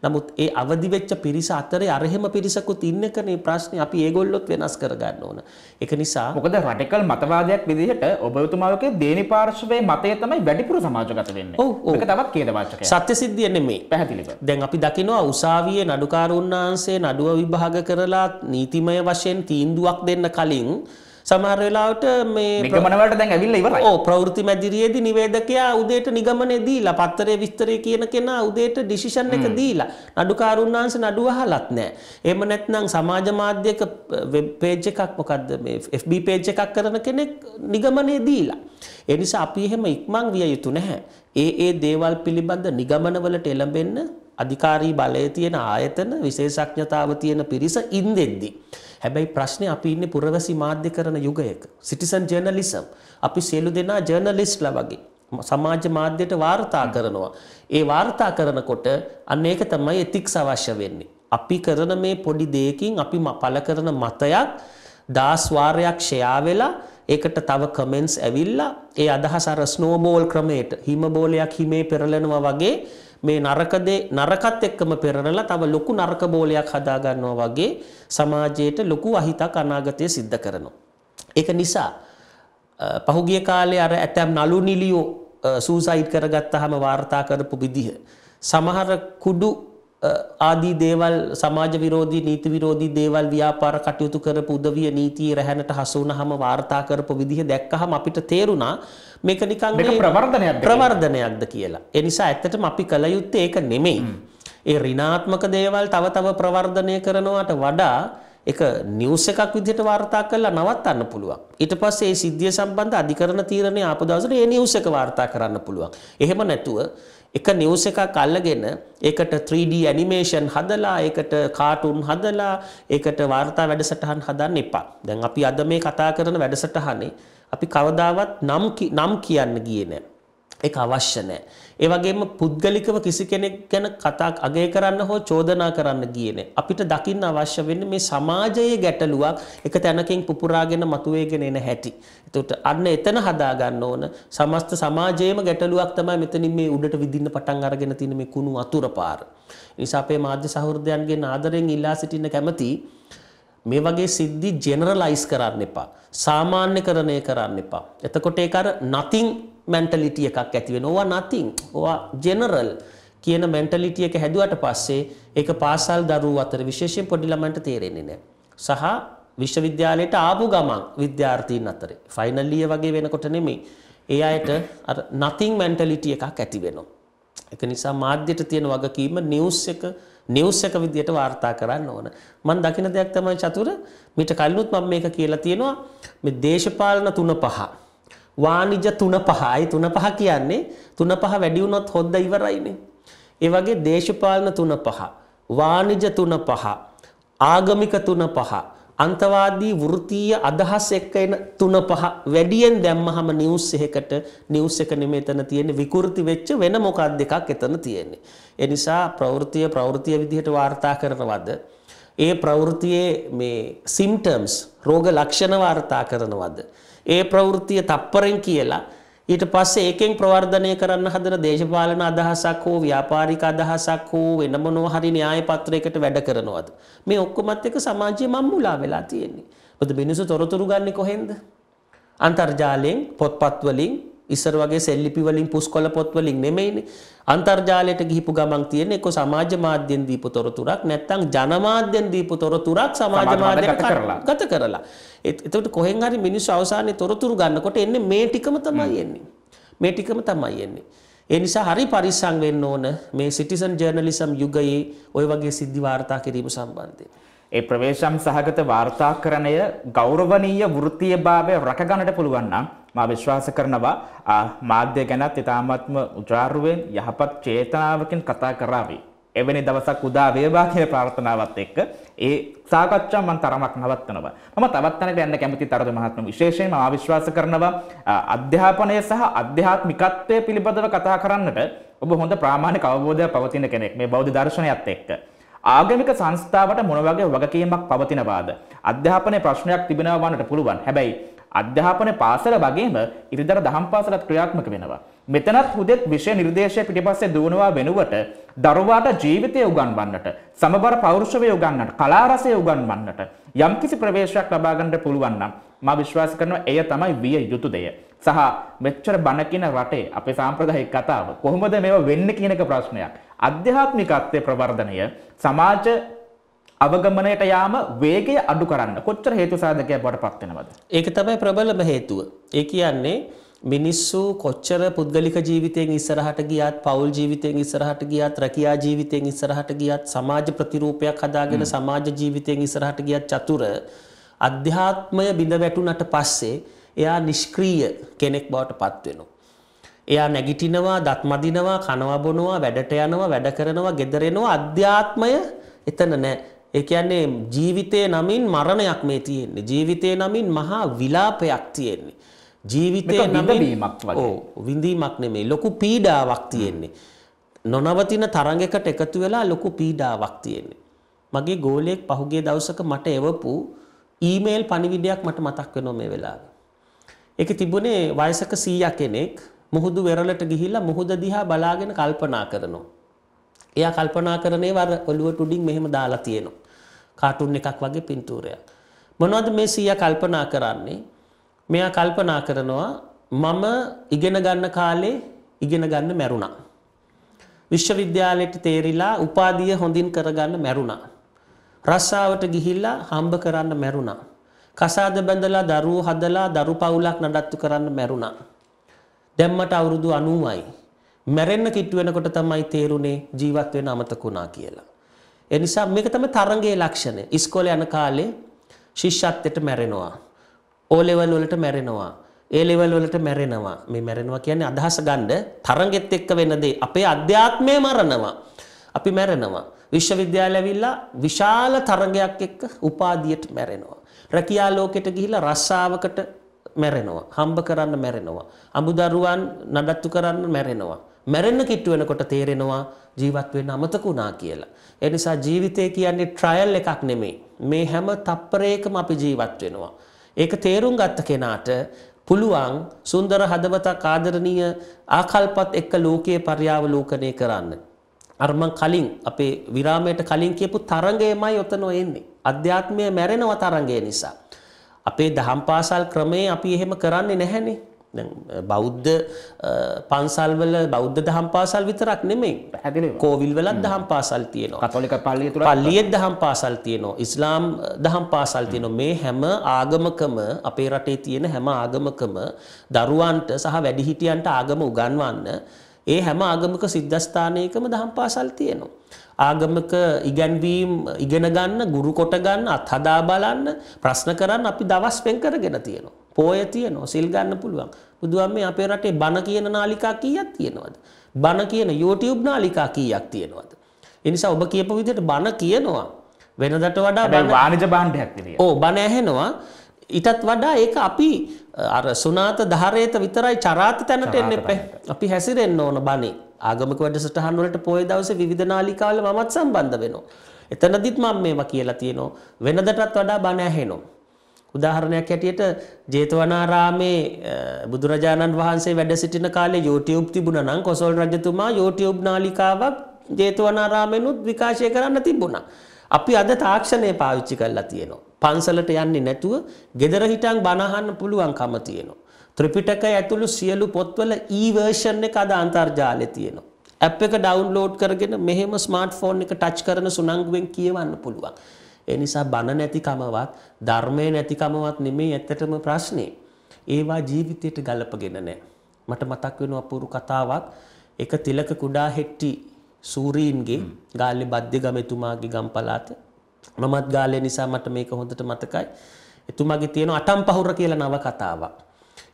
නමුත් ඒ අවදි වෙච්ච පිරිස අතරේ අර එහෙම පිරිසකුත් ඉන්නකනේ ප්‍රශ්නේ අපි ඒගොල්ලොත් වෙනස් කරගන්න ඕන. ඒක නිසා මොකද රැඩිකල් මතවාදයක් විදිහට ඔබතුමාගේ දේනිපාර්ශවයේ මතය තමයි වැඩිපුර සමාජගත වෙන්නේ. ඒක තවත් ඛේදවාචකයක්. සත්‍ය සිද්ධියන්නේ නෙමේ පැහැදිලිව දැන් අපි දකිනවා උසාවියේ නඩුකාරුන්නාන්සේ නඩුව විභාග කරලා නීතිමය වශයෙන් තීන්දුවක් දෙන්න කලින් සමහර වෙලාවට මේ නිගමනවලට දැන් ඇවිල්ලා ඉවරයි. ඔව් ප්‍රවෘත්ති මැදිරියේදී නිවේදකයා උදේට නිගමනේ දීලා පත්තරේ විස්තරය කියන කෙනා උදේට ඩිසිෂන් එක දීලා නඩුකාරුන් වහන්සේ නඩුව අහලත් නැහැ. එහෙම නැත්නම් සමාජ මාධ්‍යක වෙබ් පේජ් එකක් මොකද්ද මේ FB පේජ් එකක් කරන කෙනෙක් නිගමනේ දීලා. ඒ නිසා අපි එහෙම ඉක්මන් විය යුතු නැහැ. ඒ ඒ දේවල් පිළිබඳ නිගමනවලට එළඹෙන්න අධිකාරී බලය තියෙන ආයතන විශේෂඥතාව තියෙන පිරිස ඉන්දෙද්දී හැබැයි ප්‍රශ්නේ අපි ඉන්නේ පුරවැසි මාධ්‍ය කරන යුගයක. Citizen journalism. අපි සියලු දෙනා ජර්නලිස්ට්ලා වගේ සමාජ මාධ්‍යයට වාර්තා කරනවා. ඒ වාර්තා කරනකොට අන්න ඒක තමයි එතික්ස් අවශ්‍ය වෙන්නේ. අපි කරන මේ පොඩි දෙයකින් අපි පළ කරන මතයක් දාස් වාරයක් ෂෙයා වෙලා ඒකට තව කමෙන්ට්ස් ඇවිල්ලා ඒ අදහස අර ස්නෝබෝල් ක්‍රමයට හිම බෝලයක් හිමේ පෙරලෙනවා වගේ මේ නරක දේ නරකත් එක්කම පෙරලලා තව ලොකු නරක බෝලයක් හදා ගන්නවා වගේ සමාජයට ලොකු අහිතක් අනාගතයේ සිද්ධ කරනවා. ඒක නිසා පහුගිය කාලේ අර ඇතම් නලු නිලියෝ සූසයිඩ් කරගත්තාම වාර්තා කරපු විදිහ සමහර කුඩු ආදී දේවල් සමාජ විරෝධී නීති විරෝධී දේවල් ව්‍යාපාර කටයුතු කරපු උදවිය නීතිය රැහැනට හසු වුණාම වාර්තා කරපු විදිහ දැක්කහම අපිට තේරුණා මේක නිකන් ප්‍රවර්ධනයක්ද කියලා. ඒ නිසා ඇත්තටම අපි කල යුත්තේ ඒක නෙමෙයි. ඒ ඍණාත්මක දේවල් තව තව ප්‍රවර්ධනය කරනවට වඩා එක නිවස් එකක් විදිහට වාර්තා කරලා නවත්තන්න පුළුවන්. ඊට පස්සේ ඒ සිද්ධිය සම්බන්ධ අධිකරණ තීරණය ආපු දවසට ඒ නිවස් එක වාර්තා කරන්න පුළුවන්. එහෙම නැතුව එක නිවුස් එකක් අල්ලගෙන ඒකට 3D animation හදලා ඒකට කාටුන් හදලා ඒකට වාර්තා වැඩසටහන් හදන්න එපා. දැන් අපි අද මේ කතා කරන වැඩසටහනේ අපි කවදාවත් නම් නම් කියන්න ගියේ නැහැ. ඒක අවශ්‍ය නැහැ. ඒ වගේම පුද්ගලිකව කිසි කෙනෙක් ගැන කතා අගය කරන්න හෝ චෝදනා කරන්න ගියේ නැහැ. අපිට දකින්න අවශ්‍ය වෙන්නේ මේ සමාජයේ ගැටලුවක් එක තැනකින් පුපුරාගෙන මතුවේගෙන එන හැටි. එතකොට අන්න එතන හදා ගන්න ඕන. සමස්ත සමාජයේම ගැටලුවක් තමයි මෙතනින් මේ උඩට විදින්න පටන් අරගෙන තියෙන මේ කුණු අතුරුපාර. නිසා අපේ මාධ්‍ය සහෘදයන්ගෙන් ආදරෙන් ඉල්ලා සිටින්න කැමතියි. මේ වගේ සිද්ධි ජෙනරලයිස් කරන්න එපා. සාමාන්‍යකරණය කරන්න එපා. එතකොට ඒක අර nothing මෙන්ටලිටි එකක් ඇති වෙන. ඕවා nothing. ඕවා general කියන මෙන්ටලිටි එක හැදුවට පස්සේ ඒක පාසල් දරුවෝ අතර විශේෂයෙන් පොඩි ළමන්ට තේරෙන්නේ නැහැ. සහ විශ්වවිද්‍යාලයට ආපු ගමන් විද්‍යාර්ථීන් අතරේ ෆයිනල් ඉයර් වගේ වෙනකොට නෙමෙයි. ඒ අයට අර nothing mentality එකක් ඇති වෙනවා. ඒක නිසා මාධ්‍යට තියෙන වගකීම නිවුස් එක නිවුස් එක විදියට වාර්තා කරන්න ඕන. මම දකින දෙයක් තමයි චතුර මිට කලිනුත් මම මේක කියලා තියෙනවා මේ දේශපාලන තුන පහ වාණිජ 3 5යි 3 5 කියන්නේ 3 5 වැඩි වුණොත් හොද්ද ඉවරයිනේ. ඒ වගේ දේශපාලන 3 5, වාණිජ 3 5, ආගමික 3 5, අන්තවාදී වෘත්තීය අදහස් එක්ක එන 3 5 වැඩියෙන් දැම්මහම නිවුස් එකකට නිවුස් එක නෙමෙයි එතන තියෙන්නේ විකෘති වෙච්ච වෙන මොකක්ද එකක් එතන තියෙන්නේ. ඒ නිසා ප්‍රවෘත්තිය ප්‍රවෘත්තිය විදිහට වාර්තා කරනවද ඒ ප්‍රවෘත්තියේ මේ සිම්ටම්ස් රෝග ලක්ෂණ වාර්තා කරනවද ඒ ප්‍රවෘත්තිය තප්පරෙන් කියලා ඊට පස්සේ ඒකෙන් ප්‍රවර්ධනය කරන්න හදන දේශපාලන අදහසක් හෝ ව්‍යාපාරික අදහසක් හෝ වෙන මොනවා හරි න්‍යාය පත්‍රයකට වැඩ කරනවද මේ ඔක්කොමත් එක්ක සමාජයේ මම්මුලා වෙලා තියෙන්නේ. මොකද මිනිස්සු තොරතුරු ගන්නේ කොහෙන්ද? අන්තර්ජාලයෙන්, පොත්පත් වලින්, ඉස්සර වගේ සෙල්ලිපි වලින් පුස්කොළ පොත් වලින් නෙමෙයිනේ අන්තර්ජාලයට ගිහිපු ගමන් තියෙන එක සමාජ මාධ්‍යෙන් දීපු තොරතුරක් නැත්නම් ජනමාධ්‍යෙන් දීපු තොරතුරක් සමාජ මාධ්‍යයට ගත කරලා එතකොට කොහෙන් හරි මිනිස්සු අවසානයේ තොරතුරු ගන්නකොට එන්නේ මේ ටිකම තමයි එන්නේ මේ ටිකම තමයි එන්නේ ඒ නිසා හරි පරිස්සම් වෙන්න ඕන මේ සිටිසන් ජර්නලිසම් යුගයේ ওই වගේ සිද්ධි වාර්තා කිරීම සම්බන්ධයෙන් ඒ ප්‍රවේශම් සහගත වාර්තාකරණය ගෞරවනීය වෘත්තීය භාවය රැකගන්නට පුළුවන් නම් මා විශ්වාස කරනවා මාධ්‍ය ගැනත් ඉතාමත්ම උජාරුවෙන් යහපත් චේතනාවකින් කතා කරાવી. එවැනි දවසක් උදා වේවා කියන ප්‍රාර්ථනාවත් එක්ක ඒ සාකච්ඡා මම තරමක් නවත්තනවා. මම තවත් තැනකට යන්න කැමති තරද මහත්ම විශේෂයෙන්ම මා විශ්වාස කරනවා අධ්‍යාපනය සහ අධ්‍යාත්මිකත්වය පිළිබඳව කතා කරන්නට ඔබ හොඳ ප්‍රාමාණික අවබෝධයක් පවතින කෙනෙක් මේ බෞද්ධ දර්ශනයත් එක්ක. ආගමික සංස්ථාවට මොන වගේ වගකීමක් පවතිනවාද? අධ්‍යාපනයේ ප්‍රශ්නයක් තිබෙනවා වන්නට පුළුවන්. හැබැයි අධ්‍යාපන පාසල වගේම ඉරිදර දහම් පාසලත් ක්‍රියාත්මක වෙනවා. මෙතනත් හුදෙත් විෂය නිර්දේශය පිටිපස්සේ දුවනවා වෙනුවට දරුවාට ජීවිතය උගන්වන්නට, සමබර පෞරුෂය උගන්වන්නට, කලා රසය උගන්වන්නට යම්කිසි ප්‍රවේශයක් ලබා ගන්නට පුළුවන් නම් මා විශ්වාස කරනවා එය තමයි විය යුතු දෙය. සහ මෙච්චර බණ කියන රටේ අපේ සාම්ප්‍රදායික කතාව කොහොමද මේවා වෙන්නේ කියන එක ප්‍රශ්නයක්. අධ්‍යාත්මිකත්වය ප්‍රවර්ධනය සමාජ අවගමනයට යාම වේගය අඩු කරන්න කොච්චර හේතු සාධකයක් බවට පත් වෙනවද? ඒක තමයි ප්‍රබලම හේතුව. ඒ කියන්නේ මිනිස්සු කොච්චර පුද්ගලික ජීවිතයෙන් ඉස්සරහට ගියත් පවුල් ජීවිතයෙන් ඉස්සරහට ගියත් රැකියා ජීවිතයෙන් ඉස්සරහට ගියත් සමාජ ප්‍රතිරූපයක් හදාගෙන සමාජ ජීවිතයෙන් ඉස්සරහට ගියත් චතුර අධ්‍යාත්මය බිඳ වැටුණට පස්සේ එයා නිෂ්ක්‍රීය කෙනෙක් බවට පත් වෙනවා. එයා නැගිටිනවා දත් මදිනවා කනවා බොනවා වැඩට යනවා වැඩ කරනවා ගෙදර එනවා අධ්‍යාත්මය එතන නැහැ. ඒ කියන්නේ ජීවිතේ නමින් මරණයක් මේ තියෙන්නේ. ජීවිතේ නමින් මහා විලාපයක් තියෙන්නේ. ජීවිතේ නමින් ඔව් විඳීමක් නෙමෙයි ලොකු පීඩාවක් තියෙන්නේ. නොනවතින තරඟයකට එකතු වෙලා ලොකු පීඩාවක් තියෙන්නේ. මගේ ගෝලයෙක් පහුගිය දවසක මට එවපු ඊමේල් පණිවිඩයක් මට මතක් වෙනවා මේ වෙලාවේ. ඒකේ තිබුණේ වයසක 100 කෙනෙක් මුහුදු වෙරළට ගිහිල්ලා මුහුද දිහා බලාගෙන කල්පනා කරනවා. එයා කල්පනා කරනේ වර ඔළුවට උඩින් මෙහෙම දාලා තියෙනවා. කාටුන් එකක් වගේ පින්තූරයක්. මොනවද මේ සීයා කල්පනා කරන්නේ? මෙයා කල්පනා කරනවා මම ඉගෙන ගන්න කාලේ ඉගෙන ගන්න මැරුණා. විශ්වවිද්‍යාලයට තේරිලා උපාධිය හොඳින් කරගන්න මැරුණා. රස්සාවට ගිහිල්ලා හම්බ කරන්න මැරුණා. කසාද බැඳලා දරුවෝ හදලා දරු පවුලක් නඩත්තු කරන්න මැරුණා. දැම්මට අවුරුදු 90යි. මැරෙන්න කිට්ටු වෙනකොට තමයි තේරුනේ ජීවත් වෙන අමතක වුණා කියලා. ඒ නිසා මේක තමයි තරංගයේ ලක්ෂණය. ඉස්කෝලේ යන කාලේ ශිෂ්‍යත්වයට මැරෙනවා. O level වලට මැරෙනවා. A level වලට මැරෙනවා. මේ මැරෙනවා කියන්නේ අදහස ගන්න තරංගෙත් එක්ක වෙන දේ. අපේ අධ්‍යාත්මය මරනවා. අපි මැරෙනවා. විශ්වවිද්‍යාලය ඇවිල්ලා විශාල තරගයක් එක්ක උපාධියට මැරෙනවා. රැකියා ලෝකෙට ගිහිලා රස්සාවකට මැරෙනවා. හම්බ කරන්න මැරෙනවා. අමුදරුවන් නඩත්තු කරන්න මැරෙනවා. මැරෙන්න කිට්ටු වෙනකොට තේරෙනවා ජීවත් වෙන්න අමතක වුණා කියලා. ඒ නිසා ජීවිතය කියන්නේ ට්‍රයල් එකක් නෙමෙයි. මේ හැම තප්පරයකම අපි ජීවත් වෙනවා. ඒක තේරුම් ගත්ත කෙනාට පුළුවන් සුන්දර හදවතක් ආදරණීය ආකල්පත් එක්ක ලෝකයේ පර්යාවලෝකනය කරන්න. අරමං කලින් අපේ විරාමයට කලින් කියපු තරංගයමයි ඔතන එන්නේ. අධ්‍යාත්මය මැරෙනවා තරංගය නිසා. අපේ දහම් පාසල් ක්‍රමේ අපි එහෙම කරන්නේ නැහැනේ. බෞද්ධ පන්සල්වල බෞද්ධ දහම් පාසල් විතරක් නෙමෙයි කෝවිල් වලත් දහම් පාසල් තියෙනවා කතෝලික පල්ලිය තුල පල්ලියෙත් දහම් පාසල් තියෙනවා ඉස්ලාම් දහම් පාසල් තියෙනවා මේ හැම ආගමකම අපේ රටේ තියෙන හැම ආගමකම දරුවන්ට සහ වැඩිහිටියන්ට ආගම උගන්වන්න ඒ හැම ආගමක සිද්ධස්ථානයකම දහම් පාසල් තියෙනවා ආගමක ඉගැන්වීම් ඉගෙන ගන්න ගුරු කොට ගන්න අත්හදා බලන්න ප්‍රශ්න කරන්න අපි දවස් වෙන් කරගෙන තියෙනවා. පෝය තියෙනවා සිල් ගන්න පුළුවන්. බුදුන් මේ අපේ රටේ බණ කියන නාලිකා කීයක් තියෙනවද? බණ කියන YouTube නාලිකා කීයක් තියෙනවද? ඒ නිසා ඔබ කියපු විදිහට බණ කියනවා. වෙනදට වඩා බණ වාණිජ භාණ්ඩයක් තියෙනවා. ඔව් බණ ඇහෙනවා. ඊටත් වඩා ඒක අපි අර සුණාත ධාරේත විතරයි චරාත තැනට එන්න එපා. අපි හැසිරෙන්න ඕන බණේ. ආගමික වැඩසටහන් වලට පොය දවසේ විවිධ නාලිකාවල මමත් සම්බන්ධ වෙනවා. එතනදිත් මම මේවා කියලා තියෙනවා. වෙනදටත් වඩා බණ ඇහෙනවා. උදාහරණයක් ඇටියට ජේතවනාරාමේ බුදුරජාණන් වහන්සේ වැඩ සිටින කාලේ YouTube තිබුණා නම් කොසල් රජතුමා YouTube නාලිකාවක් ජේතවනාරාමෙනුත් විකාශය කරන්න තිබුණා. අපි අද තාක්ෂණය පාවිච්චි කරලා තියෙනවා. පන්සලට යන්නේ නැතුව gedara හිටන් බණ පුළුවන්කම තියෙනවා. ත්‍රිපිටකය ඇතුළු සියලු පොත්වල e-version එක අද අන්තර්ජාලය තියෙනවා. app එක download කරගෙන මෙහෙම smartphone එක touch කරන සුනංගුවෙන් කියවන්න පුළුවන්. ඒ නිසා බන නැතිකමවත් ධර්මයේ නැතිකමවත් නෙමෙයි ඇත්තටම ප්‍රශ්නේ. ඒවා ජීවිතයට ගලපගෙන නැහැ. මට මතක් වෙන අපූර්ව කතාවක් එක තිලක කුඩා හෙට්ටි සූරීන්ගේ ගාල්ලේ බද්දගම එතුමාගේ ගම්පලාත මමත් ගාලේ නිසා මට මේක හොඳට මතකයි. එතුමාගේ තියෙන අටම්පහුර කියලා නව කතාවක්.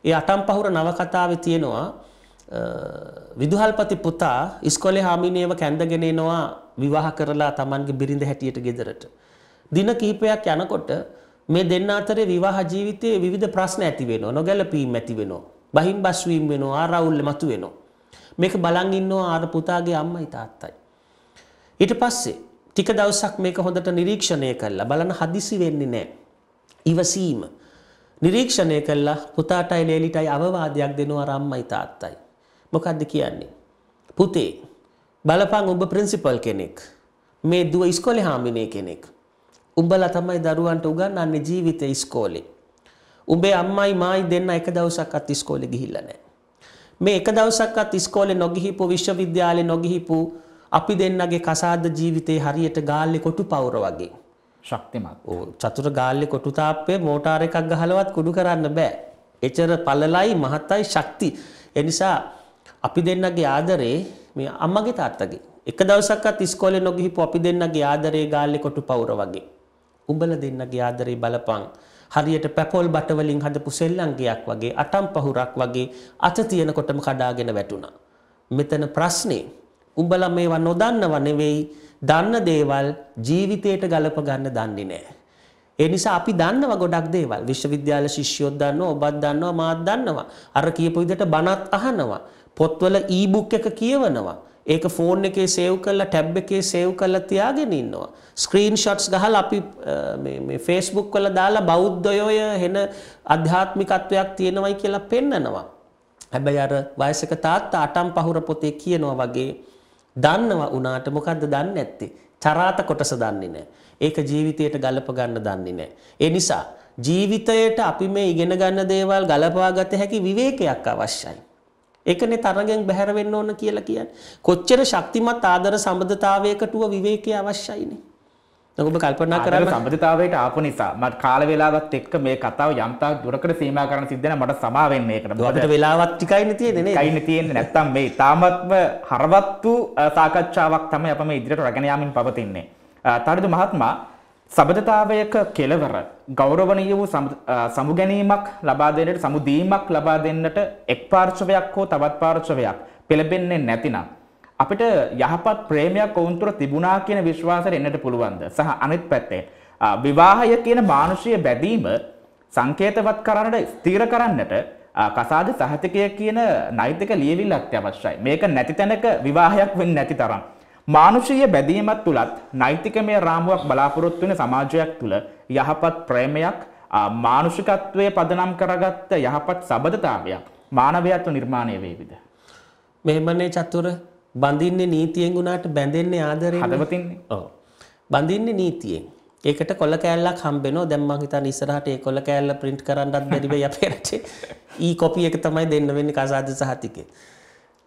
ඒ අටම්පහුර නවකතාවේ තියෙනවා විදුහල්පති පුතා ඉස්කොලේ හාමිනේව කැඳගෙන එනවා විවාහ කරලා Tamanගේ බිරිඳ හැටියට ගෙදරට. දින කිහිපයක් යනකොට මේ දෙන්න අතරේ විවාහ ජීවිතයේ විවිධ ප්‍රශ්න ඇති වෙනවා. නොගැලපීම් ඇති වෙනවා. බහිම්බස් වීම වෙනවා, ආරවුල් මතු වෙනවා. මේක බලන් ඉන්නවා ආර පුතාගේ අම්මයි තාත්තයි. ඊට පස්සේ ටික දවසක් මේක හොඳට නිරීක්ෂණය කළා. බලන හදිසි වෙන්නේ නැහැ. ඉවසීම නිරීක්ෂණය කළා පුතාටයි ලේලිටයි අවවාදයක් දෙනවා අම්මයි තාත්තයි. මොකද්ද කියන්නේ? පුතේ බලපං ඔබ ප්‍රින්සිපල් කෙනෙක්. මේ දුව ඉස්කෝලේ හාමිනේ කෙනෙක්. උඹලා තමයි දරුවන්ට උගන්වන්නේ ජීවිතේ ඉස්කෝලේ. උඹේ අම්මයි මායි දෙන්න එක දවසක්වත් ඉස්කෝලේ ගිහිල්ලා නැහැ. මේ එක දවසක්වත් ඉස්කෝලේ නොගිහිපු විශ්වවිද්‍යාලේ නොගිහිපු අපි දෙන්නගේ කසාද ජීවිතේ හරියට ගාල්ලේ කොටු පවුර වගේ. ශක්තිමත්. චතුර ගාල්ලි කොටු තාප්පේ මෝටාර එකක් ගහලවත් කුඩු කරන්න බෑ. එචර පළලයි මහත්තයි ශක්ති. ඒ නිසා අපි දෙන්නගේ ආදරේ මේ අම්මගේ තාත්තගේ. එක දවසක්වත් ඉස්කෝලේ නොගිහිපු අපි දෙන්නගේ ආදරේ ගාල්ලි කොටු පවුර වගේ. උඹල දෙන්නගේ ආදරේ බලපං. හරියට පැපොල් බට වලින් හදපු සෙල්ලංගයක් වගේ අටම් පහුරක් වගේ අත තියනකොටම කඩාගෙන වැටුණා. මෙතන ප්‍රශ්නේ උඹලා මේවා නොදන්නව නෙවෙයි දන්න දේවල් ජීවිතයට ගලප ගන්න දන්නේ නැහැ. ඒ නිසා අපි දන්නවා ගොඩක් දේවල්. විශ්වවිද්‍යාල ශිෂ්‍යයෝ දන්නවා, ඔබත් දන්නවා, මාත් දන්නවා. අර කියපු විදිහට බණත් අහනවා. පොත්වල e-book එක කියවනවා. ඒක ෆෝන් එකේ සේව් කරලා ටැබ් එකේ සේව් කරලා තියාගෙන ඉන්නවා. ස්ක්‍රීන්ෂොට්ස් ගහලා අපි මේ මේ Facebook වල දාලා බෞද්ධයෝය හෙන අධ්‍යාත්මිකත්වයක් තියෙනවයි කියලා පෙන්නනවා. හැබැයි අර වයසක තාත්තා අටම් පහුර පොතේ කියනවා වගේ දන්නවා වුණාට මොකද්ද දන්නේ නැත්තේ? චරාත කොටස දන්නේ නැහැ. ඒක ජීවිතයට ගලප ගන්න දන්නේ නැහැ. ඒ නිසා ජීවිතයට අපි මේ ඉගෙන ගන්න දේවල් ගලපා ගත හැකි විවේකයක් අවශ්‍යයි. ඒකනේ තරගෙන් බැහැර වෙන්න ඕන කියලා කියන්නේ. කොච්චර ශක්තිමත් ආදර සම්බන්ධතාවයකටුව විවේකී අවශ්‍යයිනේ. ඔබ කල්පනා කර සම්බධතාවට ආපු නිසා මට කාල වෙලාවත් එක්ක මේ කතාව යම්තා දුරකට සීම කරන සිද්ධන මට සමාවෙන්නේ එකට දට වෙලාවත් ටිකයින තියෙන යින තියෙන නැත්තම් මේ තාමත්ම හරවත් වූ සාකච්ඡාවක් තම අපම ඉදිරියට රැගෙනයාමින් පවතින්නේ. තරිදු මහත්මා සබධතාවයක කෙලවර ගෞරවනීය වූ සමුගැනීමක් ලබා දෙන්නට සමුදීමක් ලබා දෙන්නට එක් පාර්ශවයක් හෝ තවත් පාර්ශවයක් පෙළබෙන්නේ නැතිනම්. අපිට යහපත් ප්‍රේමයක් ඔවුන් තුර තිබුණා කියන විශ්වාසයට එන්නට පුළුවන්ද සහ අනිත් පැත්තේ විවාහය කියන මානුෂීය බැඳීම සංකේතවත් කරන්නට ස්ථීර කරන්නට කසාද සහතිකය කියන නෛතික ලියවිල්ලක් අවශ්‍යයි. මේක නැති තැනක විවාහයක් වෙන්නේ නැති තරම්. මානුෂීය බැඳීමක් තුලත් නෛතිකමය රාමුවක් බලාපොරොත්තු වෙන සමාජයක් තුල යහපත් ප්‍රේමයක් මානුෂිකත්වයේ පදනම් කරගත්ත යහපත් සබඳතාවයක් මානවයත්ව නිර්මාණය වේවිද? මෙහෙමනේ චතුර බඳින්නේ නීතියෙන් වුණාට බැඳෙන්නේ ආදරයෙන් හදවතින්නේ. ඔව්. බඳින්නේ නීතියෙන්. ඒකට කොල්ල කෑල්ලක් හම්බෙනවා. දැන් මං හිතන්නේ ඉස්සරහට ඒ කොල්ල කෑල්ල print කරන්නත් බැරි වෙයි අපේ රටේ. ඊ e කොපි එක තමයි දෙන්න වෙන්නේ කසාද සහතිකේ.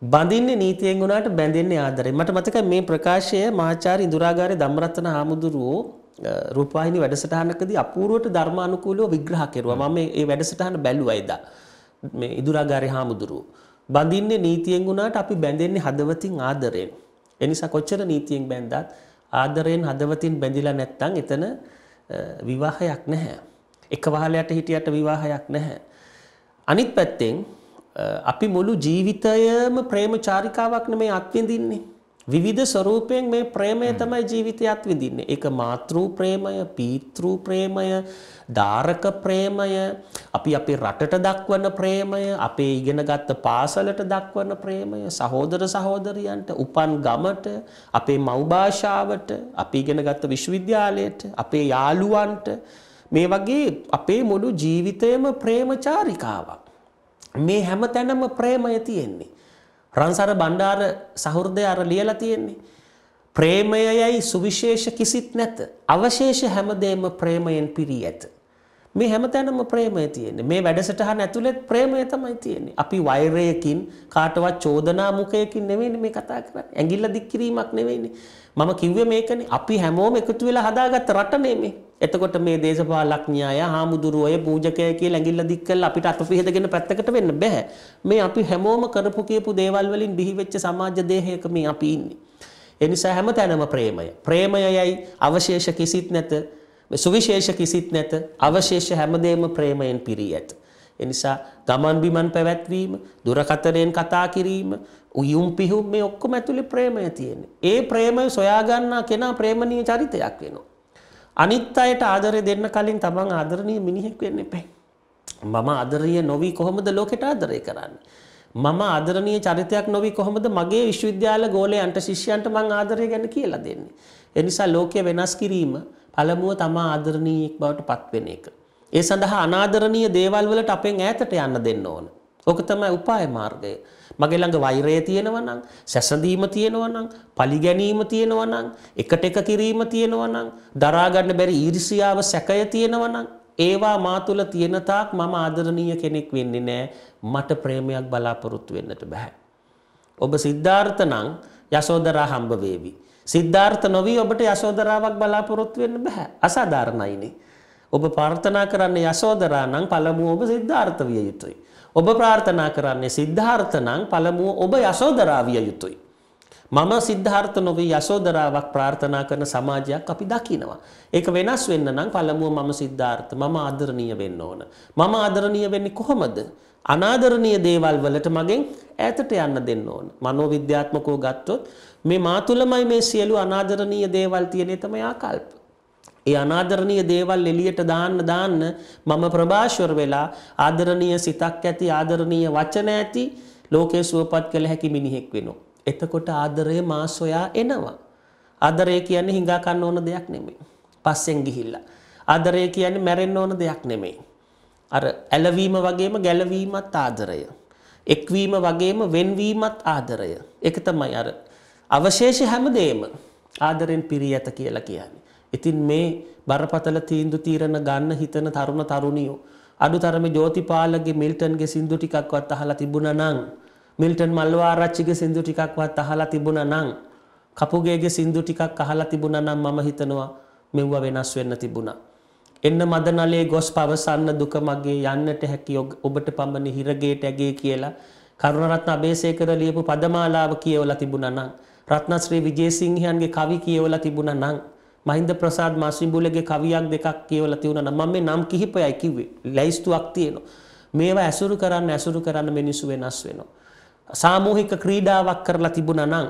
බඳින්නේ නීතියෙන් වුණාට බැඳෙන්නේ ආදරයෙන්. මට මතකයි මේ ප්‍රකාශය මහාචාර්ය ඉඳුරාගාරේ ධම්මරත්න හාමුදුරුවෝ රූපවාහිනී වැඩසටහනකදී අපූර්වට ධර්මානුකූලව විග්‍රහ කෙරුවා. මම මේ වැඩසටහන බැලුවා එදා. මේ ඉඳුරාගාරේ හාමුදුරුවෝ. බඳින්නේ නීතියෙන් වුණාට අපි බැඳෙන්නේ හදවතින් ආදරයෙන්. ඒ නිසා කොච්චර නීතියෙන් බැඳවත් ආදරයෙන් හදවතින් බැඳිලා නැත්නම් එතන විවාහයක් නැහැ. එක වහලයට හිටියට විවාහයක් නැහැ. අනිත් පැත්තෙන් අපි මුළු ජීවිතයම ප්‍රේම චාරිකාවක් නෙමෙයි අත්විඳින්නේ. විවිධ ස්වරූපයෙන් මේ ප්‍රේමය තමයි ජීවිතයත් විඳින්නේ. ඒක මාතෘ ප්‍රේමය, පීතෘ ප්‍රේමය, ධාරක ප්‍රේමය, අපි අපේ රටට දක්වන ප්‍රේමය, අපේ ඉගෙනගත්ත පාසලට දක්වන ප්‍රේමය, සහෝදර සහෝදරියන්ට, උපන් ගමට, අපේ මව් භාෂාවට, අපි ඉගෙනගත්ත විශ්වවිද්‍යාලයට, අපේ යාළුවන්ට මේ වගේ අපේ මුළු ජීවිතයම ප්‍රේම චාරිකාවක්. මේ හැම තැනම ප්‍රේමය තියෙන්නේ. රන්සර බණ්ඩාර සහෘදය අර ලියලා තියෙන්නේ. ප්‍රේමයයි සුවිශේෂ කිසිත් නැත. අවශේෂ හැමදේම ප්‍රේමයෙන් පිරී ඇත. මේ හැමතැනම ප්‍රේමය තියෙන්නේ. මේ වැඩසටහන ඇතුළෙත් ප්‍රේමය තමයි තියෙන්නේ. අපි වෛරයකින් කාටවත් චෝදනා මුඛයකින් නෙවෙයිනේ මේ කතා කරන්නේ. ඇඟිල්ල දික් කිරීමක් නෙවෙයිනේ. මම කිව්වේ මේකනේ. අපි හැමෝම එකතු වෙලා හදාගත්ත රටනේ මේ. එතකොට මේ දේශපාලඥයා ය හාමුදුරුවය පූජකය කියලා ඇඟිල්ල දික් කරලා අපිට අතපිහදගෙන පැත්තකට වෙන්න බෑ. මේ අපි හැමෝම කරපු කියපු දේවල් වලින් බිහිවෙච්ච සමාජ දේහයක මේ අපි ඉන්නේ. ඒ නිසා හැමතැනම ප්‍රේමය. ප්‍රේමයයි අවශේෂ කිසිත් නැත. සුවිශේෂ කිසිත් නැත අවශේෂ හැමදේම ප්‍රේමයෙන් පිරී ඇත. එනිසා ගමන් බිමන් පැවැත්වීම දුරකතනයෙන් කතා කිරීම උයුම් පිහුම් මේ ඔක්කොම ඇතුලේ ප්‍රේමය තියෙන්නේ. ඒ ප්‍රේමය සොයා ගන්නා කෙනා ප්‍රේමණීය චරිතයක් වෙනවා. අනිත් අයට ආදරය දෙන්න කලින් තමන් ආදරණීය මිනිහෙක් වෙන්න එපා. මම ආදරණීය නොවි කොහොමද ලෝකෙට ආදරය කරන්නේ? මම ආදරණීය චරිතයක් නොවි කොහොමද මගේ විශ්වවිද්‍යාල ගෝලයන්ට ශිෂ්‍යයන්ට මං ආදරය ගැන කියලා දෙන්නේ? එනිසා ලෝකය වෙනස් කිරීම පළමුුව තමා ආදරණීයෙක් බවට පත්වෙන එක. ඒ සඳහා අනාදරණීය දේවල් වලට අපෙන් ඈතට යන්න දෙන්න ඕන. ඕක තමයි උපාය මාර්ගය. මගේ ළඟ වෛරය තියෙනවා නම්, සැසඳීම තියෙනවා නම්, පලිගැනීම තියෙනවා නම්, එකට එක කිරීම තියෙනවා නම්, දරා ගන්න බැරි ඊර්ෂියාව සැකය තියෙනවා නම්, ඒවා මා තුල තියෙන තාක් මම ආදරණීය කෙනෙක් වෙන්නේ නැහැ. මට ප්‍රේමයක් බලාපොරොත්තු වෙන්නට බෑ. ඔබ සිද්ධාර්ථ නම් යසෝදරා හම්බ වේවි. සිද්ධාර්ථ නොවී ඔබට යශෝදරාවක් බලාපොරොත්තු වෙන්න බෑ. අසාධාරණයිනේ. ඔබ ප්‍රාර්ථනා කරන්නේ යශෝදරා නම් පළමුව ඔබ සිද්ධාර්ථ විය යුතුයි. ඔබ ප්‍රාර්ථනා කරන්නේ සිද්ධාර්ථ නම් පළමුව ඔබ යශෝදරා විය යුතුයි. මම සිද්ධාර්ථ නොවේ යශෝදරාවක් ප්‍රාර්ථනා කරන සමාජයක් අපි දකිනවා. ඒක වෙනස් වෙන්න නම් පළමුව මම සිද්ධාර්ථ මම ආදරණීය වෙන්න ඕන. මම ආදරණීය වෙන්නේ කොහොමද? අනාදරණීය දේවල් වලට මගෙන් ඈතට යන්න දෙන්න ඕන. මනෝවිද්‍යාත්මකව ගත්තොත් මේ මා තුළමයි මේ සියලු අනාදරණීය දේවල් තියෙනේ තමයි ආකල්ප. ඒ අනාදරණීය දේවල් එළියට දාන්න දාන්න මම ප්‍රභාෂවර වෙලා ආදරණීය සිතක් ඇති ආදරණීය වචන ඇති ලෝකයේ සුවපත් කළ හැකි මිනිහෙක් වෙනවා. එතකොට ආදරය මා සොයා එනවා. ආදරය කියන්නේ හිඟා කන්න ඕන දෙයක් නෙමෙයි. පස්සෙන් ගිහිල්ලා. ආදරය කියන්නේ මැරෙන්න ඕන දෙයක් නෙමෙයි. අර ඇලවීම වගේම ගැලවීමත් ආදරය. එක්වීම වගේම වෙන්වීමත් ආදරය. ඒක තමයි අර අවශේෂ හැමදේම ආදරෙන් පිරී ඇත කියලා කියන්නේ. ඉතින් මේ බරපතල තීන්දු තීරණ ගන්න හිතන තරුණ තරුණියෝ අඩුතරමේ ජෝතිපාලගේ මිල්ටන්ගේ සින්දු ටිකක්වත් අහලා තිබුණා නම් මිල්ටන් මල්වාරච්චිගේ සින්දු ටිකක්වත් අහලා තිබුණා නම් කපුගේගේ සින්දු ටිකක් අහලා තිබුණා නම් මම හිතනවා මෙවුව වෙනස් වෙන්න තිබුණා එන්න මද නලේ ගොස් පවසන්න දුක මගේ යන්නට හැකි ඔබට පමණ හිරගේට ඇගේ කියලා කරුණරත්න අබේසේකර ලියපු පදමාලාව කියවලා තිබුණා නම් රත්නශ්‍රී විජේසිංහයන්ගේ කවි කියවලා තිබුණා නම් මහින්ද ප්‍රසාද් මාසිඹුලගේ කවියක් දෙකක් කියවලා තියුණා මම මේ නම් කිහිපයයි කිව්වේ ලැයිස්තුවක් තියෙනවා මේවා ඇසුරු කරන්න ඇසුරු කරන්න මිනිස්සු වෙනස් වෙනවා සාමූහික ක්‍රීඩාවක් කරලා තිබුණා නම්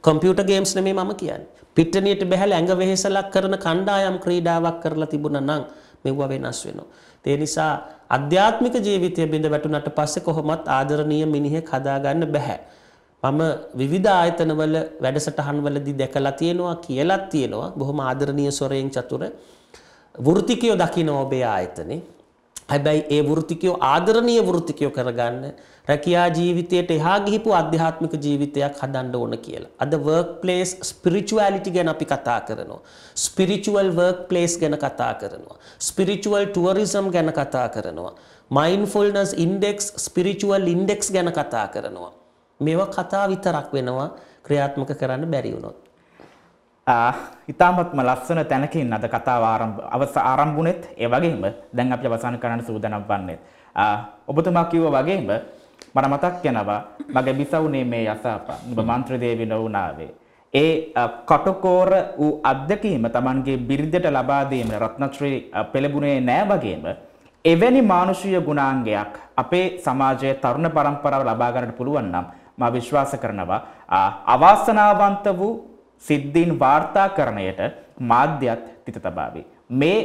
කම්පියුටර් ගේම්ස් නෙමෙයි මම කියන්නේ. පිට්ටනියට බහැලා ඇඟ වෙහෙසලක් කරන කණ්ඩායම් ක්‍රීඩාවක් කරලා තිබුණා නම් මෙවුව වෙනස් වෙනවා. ඒ නිසා අධ්‍යාත්මික ජීවිතය බිඳ වැටුණට පස්සේ කොහොමත් ආදරණීය මිනිහෙක් හදාගන්න බෑ. මම විවිධ ආයතනවල වැඩසටහන්වලදී දැකලා තියෙනවා කියලත් තියෙනවා. බොහොම ආදරණීය සොරයෙන් චතුර වෘත්තිකයෝ දකින්න ඔබේ ආයතනේ හැබැයි ඒ වෘත්තිකයෝ ආදරණීය වෘත්තිකයෝ කරගන්න රැකියා ජීවිතයට එහා ගිහිපු අධ්‍යාත්මික ජීවිතයක් හදන්න ඕන කියලා. අද workplace spirituality ගැන අපි කතා කරනවා. spiritual workplace ගැන කතා කරනවා. spiritual tourism ගැන කතා කරනවා. mindfulness index spiritual index ගැන කතා කරනවා. මේවා කතා විතරක් වෙනවා ක්‍රියාත්මක කරන්න බැරි වුණොත්. ඉතාමත්ම ලස්සන තැනකින් අද කතාව අවස ආරම්භුණෙත් ඒ වගේම දැන් අපි අවසන් කරන්න සූදානම් වන්නේ. ඔබතුමා කිව්වා වගේම මට මතක් වෙනවා මගේ බිසවුනේ මේ යසාප ඔබ මන්ත්‍ර දේවි නොවුනාවේ. ඒ කටකෝර වූ අත්දැකීම Tamanගේ බිරිඳට ලබා දීම රත්නශ්‍රී පෙළඹුණේ නෑ වගේම එවැනි මානුෂීය ගුණාංගයක් අපේ සමාජයේ තරුණ පරම්පරාව ලබා ගන්නට පුළුවන් නම් මා විශ්වාස කරනවා අවාසනාවන්ත වූ සිද්ධීන් වාර්තාකරණයට මාධ්‍යත් තිත තබාවේ. මේ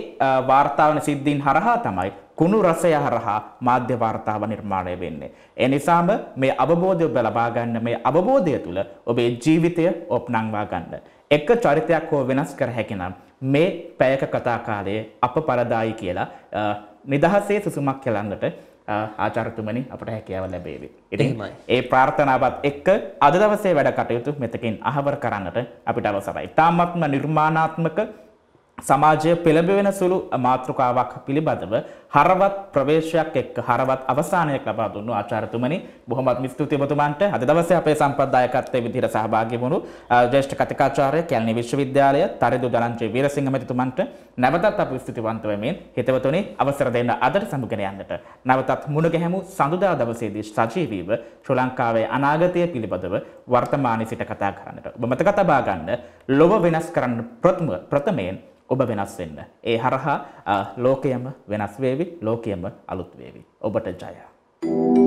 වාර්තාවන සිද්ධීන් හරහා තමයි කුණු රසය හරහා මාධ්‍ය වාර්තාව නිර්මාණය වෙන්නේ. එනිසාම මේ අවබෝධය ඔබ ලබා ගන්න මේ අවබෝධය තුළ ඔබේ ජීවිතය ඔප්නංවා ගන්න. එක චරිතයක් හෝ වෙනස් කර හැකිනම් මේ පැයක කතා කාලයේ අප පරදායි කියලා නිදහසේ සුසුමක් කළන්නට ආචාර්තුමනි අපට හැකියාව ලැබේවි. ඉතින් ඒ ප්‍රාර්ථනාවත් එක්ක අද දවසේ වැඩ කටයුතු මෙතකින් අහවර කරන්නට අපිට අවසරයි. තාමත්ම නිර්මාණාත්මක සමාජය පෙළඹවෙන සුළු මාතෘකාවක් පිළිබඳව හරවත් ප්‍රවේශයක් එක්ක හරවත් අවසානයක් ලබා දුන්නු ආචාර්යතුමනි බොහොමත්ම ස්තුතියි ඔබතුමන්ට අද දවසේ අපේ සම්ප්‍රදායකත්වයේ විදිහට සහභාගී වුණු ජ්‍යෙෂ්ඨ කතිකාචාර්ය කැලණි විශ්වවිද්‍යාලය තරිදු දරංජේ වීරසිංහ මැතිතුමන්ට නැවතත් අපි ස්තුතිවන්ත වෙමින් හිතවතුනි අවසර දෙන්න අදට සමුගෙන යන්නට නැවතත් මුණ ගැහැමු සඳුදා දවසේදී සජීවීව ශ්‍රී ලංකාවේ අනාගතය පිළිබඳව වර්තමානයේ සිට කතා කරන්නට ඔබ මතක තබා ගන්න ලොව වෙනස් කරන්න ප්‍රථම ප්‍රථමයෙන් ඔබ වෙනස් වෙන්න. ඒ හරහා ලෝකයම වෙනස් වේවි, ලෝකයම අලුත් වේවි. ඔබට ජය. thank you